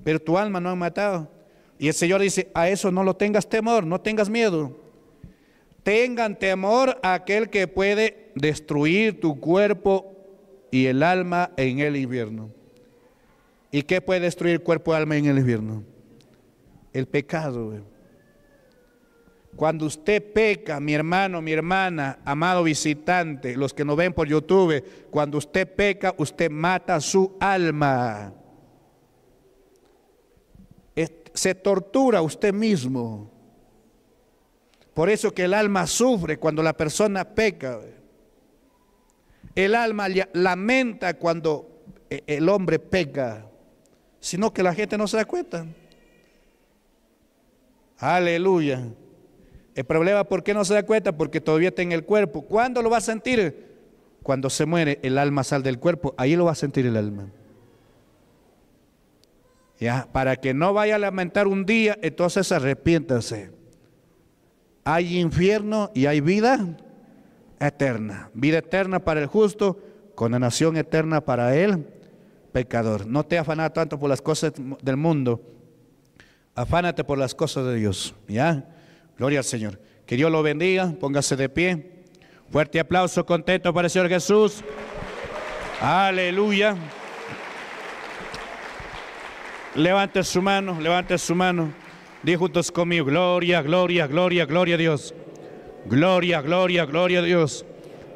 pero tu alma no han matado. Y el Señor dice, a eso no lo tengas temor, no tengas miedo. Tengan temor a aquel que puede destruir tu cuerpo y el alma en el invierno. ¿Y qué puede destruir cuerpo y alma en el invierno? El pecado. Cuando usted peca, mi hermano, mi hermana, amado visitante, los que nos ven por YouTube, cuando usted peca, usted mata su alma. Se tortura usted mismo. Por eso que el alma sufre cuando la persona peca. El alma lamenta cuando eh, el hombre peca, sino que la gente no se da cuenta. Aleluya. El problema, ¿por qué no se da cuenta? Porque todavía está en el cuerpo. ¿Cuándo lo va a sentir? Cuando se muere, el alma sale del cuerpo. Ahí lo va a sentir el alma. Ya, para que no vaya a lamentar un día, entonces arrepiéntase. Hay infierno y hay vida eterna. Vida eterna para el justo, condenación eterna para el pecador. No te afanes tanto por las cosas del mundo. Afánate por las cosas de Dios. ¿Ya? Gloria al Señor. Que Dios lo bendiga. Póngase de pie. Fuerte aplauso, contento para el Señor Jesús. Aleluya. Levante su mano, levante su mano. Dí juntos conmigo, gloria, gloria, gloria, gloria a Dios. Gloria, gloria, gloria a Dios.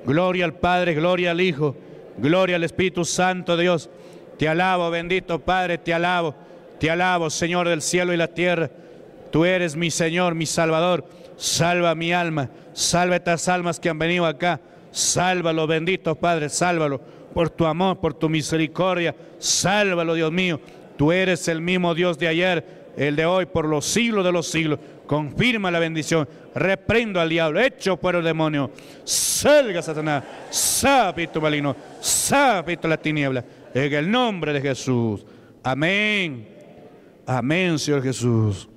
Gloria al Padre, gloria al Hijo, gloria al Espíritu Santo Dios. Te alabo, bendito Padre, te alabo, te alabo, Señor del cielo y la tierra. Tú eres mi Señor, mi Salvador. Salva mi alma. Salva estas almas que han venido acá. Sálvalo, bendito Padre, sálvalo. Por tu amor, por tu misericordia. Sálvalo, Dios mío. Tú eres el mismo Dios de ayer, el de hoy, por los siglos de los siglos. Confirma la bendición. Reprendo al diablo. Hecho por el demonio. Salga, Satanás. Sapito maligno. pito la tiniebla. En el nombre de Jesús. Amén. Amén, Señor Jesús.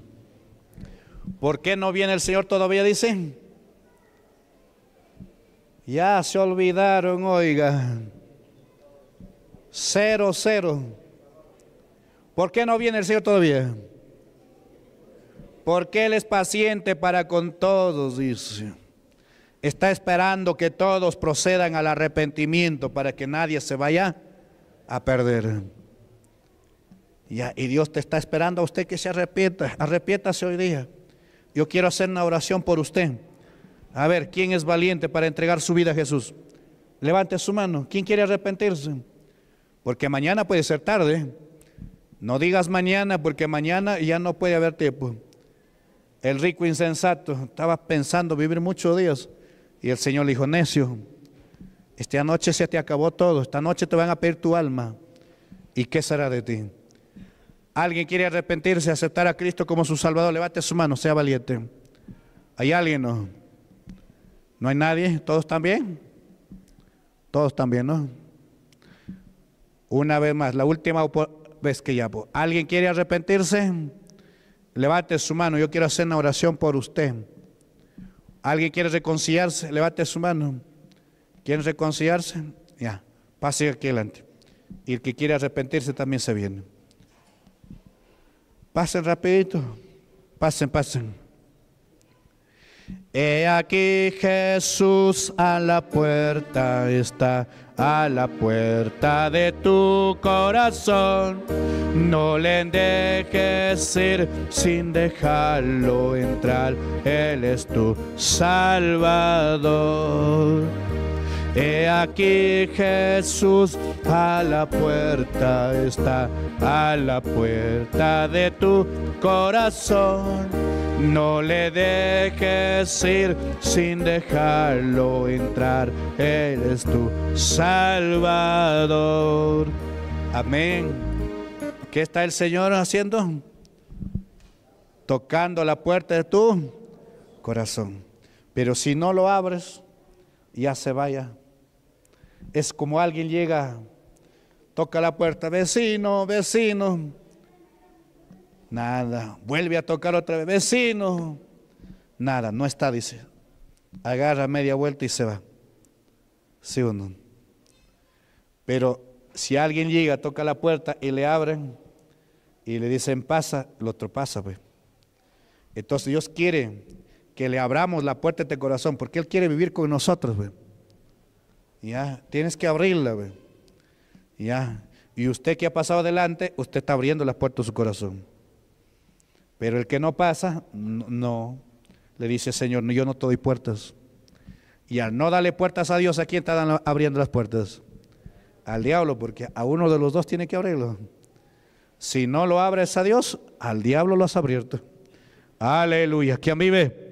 ¿Por qué no viene el Señor todavía? Dice. Ya se olvidaron, oiga. Cero, cero. ¿Por qué no viene el Señor todavía? Porque Él es paciente para con todos, dice. Está esperando que todos procedan al arrepentimiento para que nadie se vaya a perder. y Dios te está esperando a usted que se arrepienta. Arrepiéntase hoy día. Yo quiero hacer una oración por usted. A ver, ¿quién es valiente para entregar su vida a Jesús? Levante su mano. ¿Quién quiere arrepentirse? Porque mañana puede ser tarde. No digas mañana porque mañana ya no puede haber tiempo. El rico insensato estaba pensando vivir muchos días y el Señor le dijo, necio, esta noche se te acabó todo, esta noche te van a pedir tu alma. ¿Y qué será de ti? ¿Alguien quiere arrepentirse, aceptar a Cristo como su Salvador? Levante su mano, sea valiente. ¿Hay alguien? No, ¿No hay nadie. ¿Todos también? Todos también, ¿no? Una vez más, la última vez que llamo. ¿Alguien quiere arrepentirse? Levante su mano. Yo quiero hacer una oración por usted. ¿Alguien quiere reconciliarse? Levante su mano. ¿Quieren reconciliarse? Ya, pase aquí adelante. Y el que quiere arrepentirse también se viene. Pasen rapidito. Pasen, pasen. He aquí Jesús a la puerta está, a la puerta de tu corazón. No le dejes ir sin dejarlo entrar, Él es tu Salvador. He aquí Jesús a la puerta está, a la puerta de tu corazón. No le dejes ir sin dejarlo entrar, Él es tu Salvador. Amén. ¿Qué está el Señor haciendo? Tocando la puerta de tu corazón. Pero si no lo abres, ya se vaya es como alguien llega, toca la puerta, vecino, vecino. Nada. Vuelve a tocar otra vez, vecino. Nada, no está, dice. Agarra media vuelta y se va. ¿Sí o no? Pero si alguien llega, toca la puerta y le abren y le dicen pasa, el otro pasa, pues. Entonces Dios quiere que le abramos la puerta de este corazón porque Él quiere vivir con nosotros, pues. Ya, tienes que abrirla, Ya. Y usted que ha pasado adelante, usted está abriendo las puertas de su corazón. Pero el que no pasa, no, le dice, Señor, yo no te doy puertas. Y al no darle puertas a Dios, ¿a quién está abriendo las puertas? Al diablo, porque a uno de los dos tiene que abrirlo. Si no lo abres a Dios, al diablo lo has abierto. Aleluya. ¿Quién vive?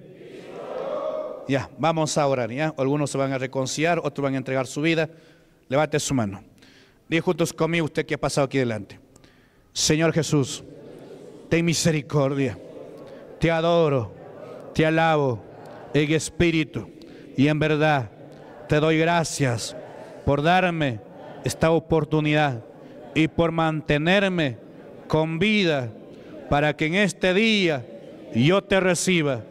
Ya, vamos a orar, ya. Algunos se van a reconciliar, otros van a entregar su vida. Levante su mano. Dí juntos conmigo usted que ha pasado aquí delante. Señor Jesús, ten misericordia. Te adoro, te alabo en espíritu y en verdad. Te doy gracias por darme esta oportunidad y por mantenerme con vida para que en este día yo te reciba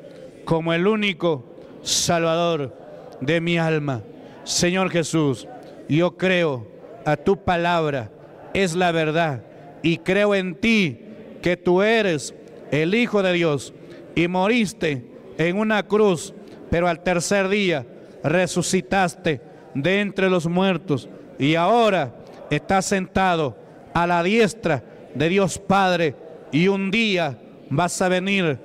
como el único Salvador de mi alma. Señor Jesús, yo creo a tu palabra, es la verdad, y creo en ti que tú eres el Hijo de Dios y moriste en una cruz, pero al tercer día resucitaste de entre los muertos y ahora estás sentado a la diestra de Dios Padre y un día vas a venir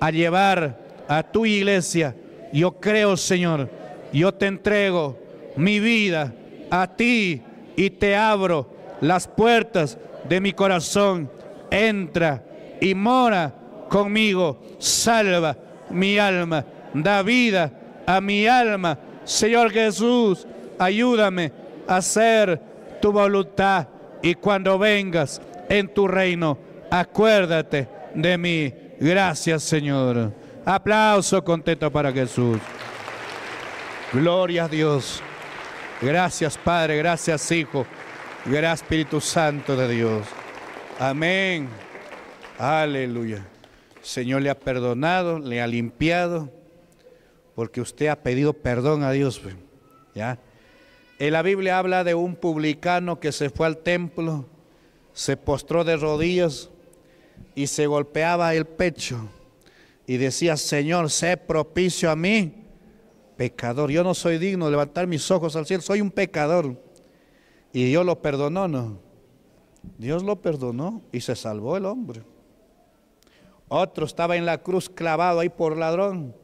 a llevar a tu iglesia yo creo, Señor, yo te entrego mi vida a ti y te abro las puertas de mi corazón. Entra y mora conmigo. Salva mi alma. Da vida a mi alma. Señor Jesús, ayúdame a hacer tu voluntad. Y cuando vengas en tu reino, acuérdate de mí. Gracias, Señor. Aplauso contento para Jesús. Gloria a Dios. Gracias Padre, gracias Hijo, gracias Espíritu Santo de Dios. Amén. Aleluya. Señor le ha perdonado, le ha limpiado, porque usted ha pedido perdón a Dios. Pues, ¿ya? En la Biblia habla de un publicano que se fue al templo, se postró de rodillas y se golpeaba el pecho y decía, Señor, sé propicio a mí, pecador. Yo no soy digno de levantar mis ojos al cielo, soy un pecador. Y Dios lo perdonó, ¿no? Dios lo perdonó y se salvó el hombre. Otro estaba en la cruz clavado ahí por ladrón,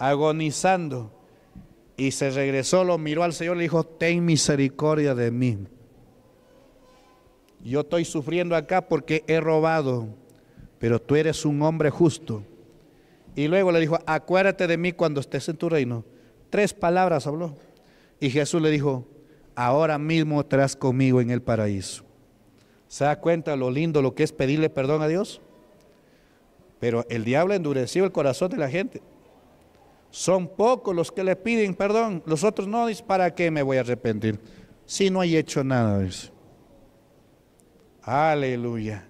agonizando. Y se regresó, lo miró al Señor y le dijo, ten misericordia de mí. Yo estoy sufriendo acá porque he robado pero tú eres un hombre justo. Y luego le dijo, acuérdate de mí cuando estés en tu reino. Tres palabras habló. Y Jesús le dijo, ahora mismo estarás conmigo en el paraíso. ¿Se da cuenta lo lindo lo que es pedirle perdón a Dios? Pero el diablo endureció el corazón de la gente. Son pocos los que le piden perdón. Los otros no, dicen, ¿para qué me voy a arrepentir? Si no hay hecho nada, eso. Aleluya.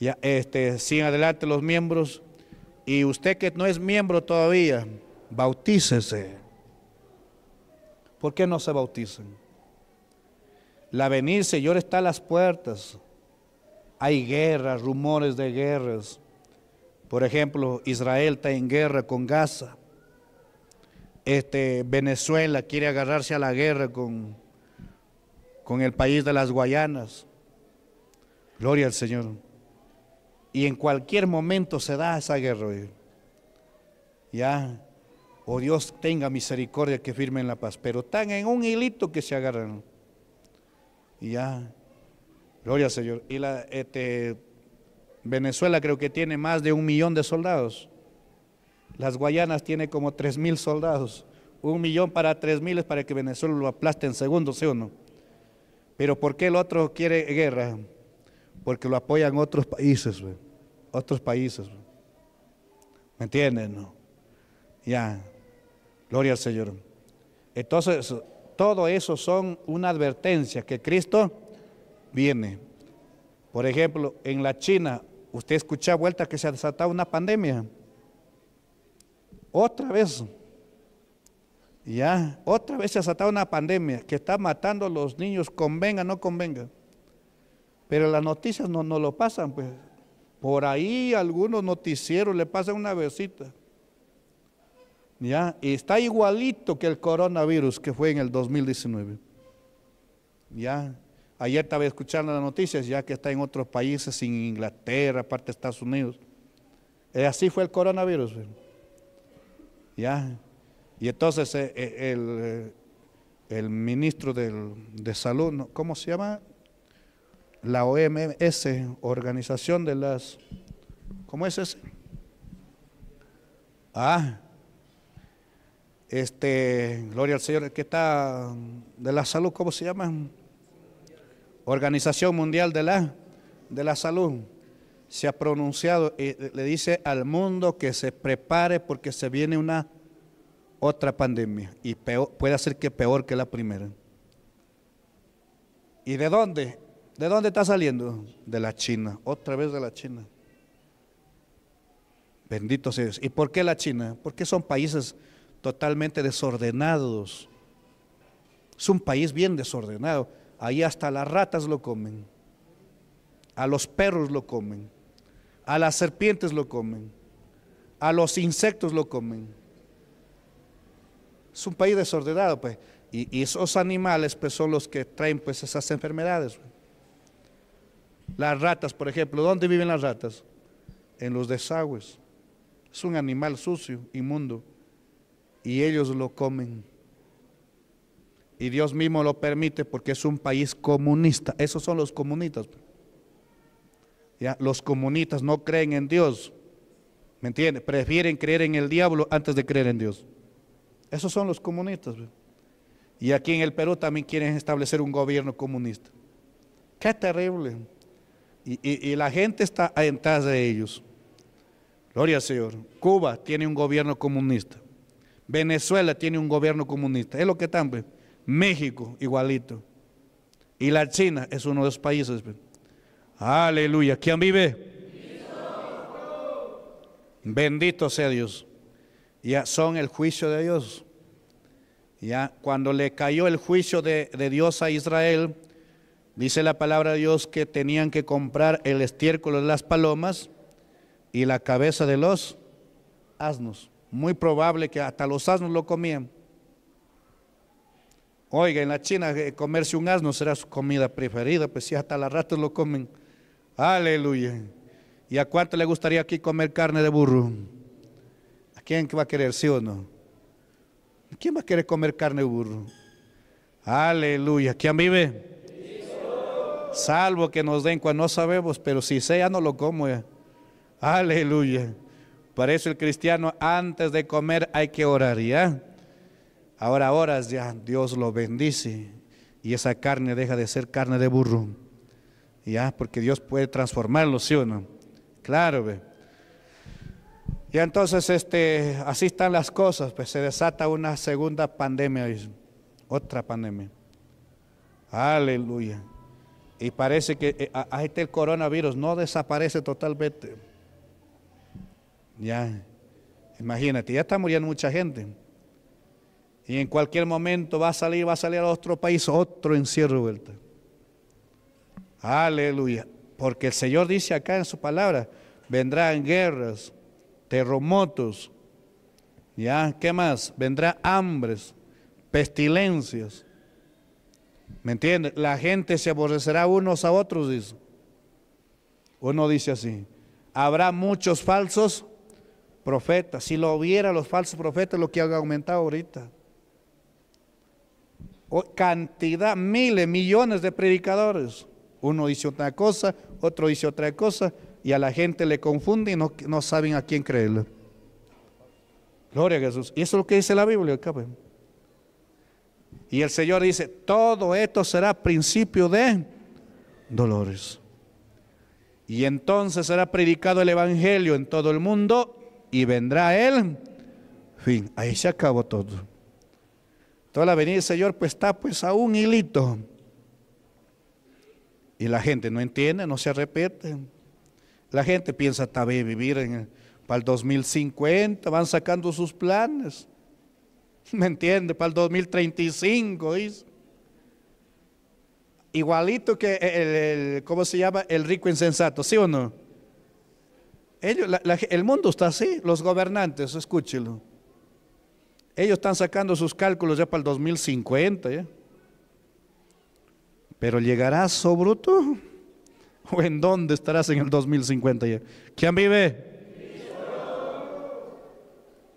Ya, este, adelante los miembros. Y usted que no es miembro todavía, bautícese. ¿Por qué no se bautizan? La venir, Señor, está a las puertas. Hay guerras, rumores de guerras. Por ejemplo, Israel está en guerra con Gaza. Este, Venezuela quiere agarrarse a la guerra con, con el país de las Guayanas. Gloria al Señor. Y en cualquier momento se da esa guerra. Ya, o oh Dios tenga misericordia que firme en la paz. Pero están en un hilito que se agarran. Y ya, gloria al Señor. Y la, este, Venezuela creo que tiene más de un millón de soldados. Las Guayanas tiene como tres mil soldados. Un millón para tres mil es para que Venezuela lo aplaste en segundos, ¿sí o no? Pero ¿por qué el otro quiere guerra? porque lo apoyan otros países, otros países. ¿Me entienden? Ya, gloria al Señor. Entonces, todo eso son una advertencia que Cristo viene. Por ejemplo, en la China, usted escucha vuelta que se ha desatado una pandemia. Otra vez. Ya, otra vez se ha desatado una pandemia que está matando a los niños, convenga, o no convenga. Pero las noticias no, no lo pasan, pues. Por ahí algunos noticieros le pasan una besita. ¿Ya? Y está igualito que el coronavirus que fue en el 2019. ¿Ya? Ayer estaba escuchando las noticias, ya que está en otros países, en Inglaterra, aparte de Estados Unidos. Eh, así fue el coronavirus. Pues. ¿Ya? Y entonces eh, eh, el, ministro de Salud, ¿cómo se llama? la OMS, Organización de las... ¿Cómo es ese? Ah, este, gloria al Señor, que está de la salud, ¿cómo se llama? Organización Mundial de la, de la Salud se ha pronunciado y le dice al mundo que se prepare porque se viene una otra pandemia y peor, puede ser que peor que la primera. ¿Y de dónde? ¿De dónde está saliendo? De la China, otra vez de la China. Bendito sea Dios. ¿Y por qué la China? Porque son países totalmente desordenados. Es un país bien desordenado. Ahí hasta las ratas lo comen. A los perros lo comen. A las serpientes lo comen. A los insectos lo comen. Es un país desordenado, pues. Y, y esos animales, pues, son los que traen, pues, esas enfermedades. Pues. Las ratas, por ejemplo, ¿dónde viven las ratas? En los desagües. Es un animal sucio, inmundo, y ellos lo comen. Y Dios mismo lo permite porque es un país comunista. Esos son los comunistas. ¿Ya? Los comunistas no creen en Dios. ¿Me entiendes? Prefieren creer en el diablo antes de creer en Dios. Esos son los comunistas. Y aquí en el Perú también quieren establecer un gobierno comunista. Qué terrible. Y, la gente está detrás de ellos. Gloria al Señor. Cuba tiene un gobierno comunista. Venezuela tiene un gobierno comunista. Es lo que también... Pues. México, igualito. Y la China es uno de los países. Pues. Aleluya. ¿Quién vive? Bendito sea Dios. Ya son el juicio de Dios. Ya cuando le cayó el juicio de Dios a Israel, Dice la palabra de Dios que tenían que comprar el estiércol de las palomas y la cabeza de los asnos. Muy probable que hasta los asnos lo comían. Oiga, en la China eh, comerse un asno será su comida preferida, pues si hasta las ratas lo comen. Aleluya. ¿Y a cuánto le gustaría aquí comer carne de burro? ¿A quién va a querer, sí o no? ¿Quién va a querer comer carne de burro? Aleluya. ¿Quién vive? Salvo que nos den cuando no sabemos, pero si sea no lo como. Eh. Aleluya. Para eso el cristiano antes de comer hay que orar ya. Ahora oras ya, Dios lo bendice y esa carne deja de ser carne de burro. Ya, porque Dios puede transformarlo, ¿sí o no? Claro, ve. Y entonces este, así están las cosas, pues se desata una segunda pandemia, otra pandemia. Aleluya. Y parece que eh, está el coronavirus no desaparece totalmente. Ya, imagínate, ya está muriendo mucha gente. Y en cualquier momento va a salir, va a salir a otro país, otro encierro vuelta. Aleluya. Porque el Señor dice acá en su palabra, vendrán guerras, terremotos, ya, ¿qué más? Vendrán hambres, pestilencias, ¿Me entiende? La gente se aborrecerá unos a otros, dice. Uno dice así, habrá muchos falsos profetas. Si lo hubiera los falsos profetas, lo que ha aumentado ahorita. cantidad, miles, millones de predicadores. Uno dice otra cosa, otro dice otra cosa, y a la gente le confunde y no, saben a quién creerle. Gloria a Jesús. Y eso es lo que dice la Biblia, y el Señor dice, todo esto será principio de dolores. Y entonces será predicado el Evangelio en todo el mundo y vendrá él. fin. Ahí se acabó todo. Toda la venida del Señor pues está pues a un hilito. Y la gente no entiende, no se arrepiente. La gente piensa, tal vez vivir para el 2050, van sacando sus planes. ¿Me entiende? Para el 2035, Igualito que el, ¿cómo se llama? El rico insensato, ¿sí o no? Ellos, el mundo está así, los gobernantes, escúchelo. Ellos están sacando sus cálculos ya para el 2050, Pero llegarás, sobruto? bruto, o en dónde estarás en el 2050 ya. ¿Quién vive?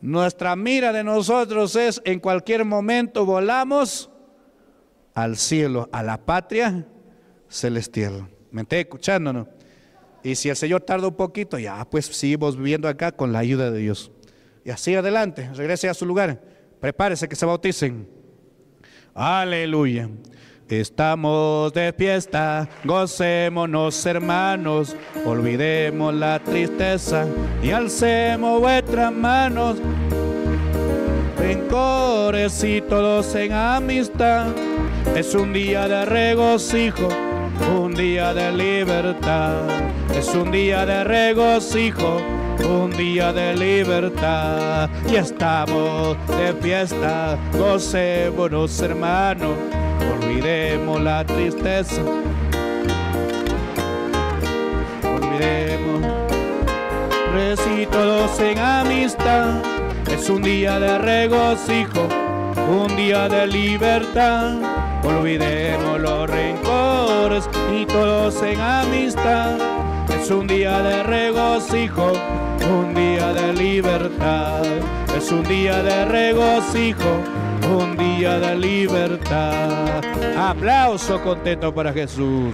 Nuestra mira de nosotros es en cualquier momento volamos al cielo, a la patria celestial. ¿Me está escuchándonos? Y si el Señor tarda un poquito, ya pues seguimos viviendo acá con la ayuda de Dios. Y así adelante, regrese a su lugar, prepárese que se bauticen. Aleluya. Estamos de fiesta, gocémonos hermanos, olvidemos la tristeza y alcemos vuestras manos. Rencores y todos en amistad, es un día de regocijo, un día de libertad, es un día de regocijo un día de libertad y estamos de fiesta, gocémonos hermanos, Olvidemos la tristeza. Olvidemos. todos en amistad. Es un día de regocijo, un día de libertad. Olvidemos los rencores y todos en amistad. Es un día de regocijo, un día de libertad. Es un día de regocijo un día de libertad. Aplauso contento para Jesús.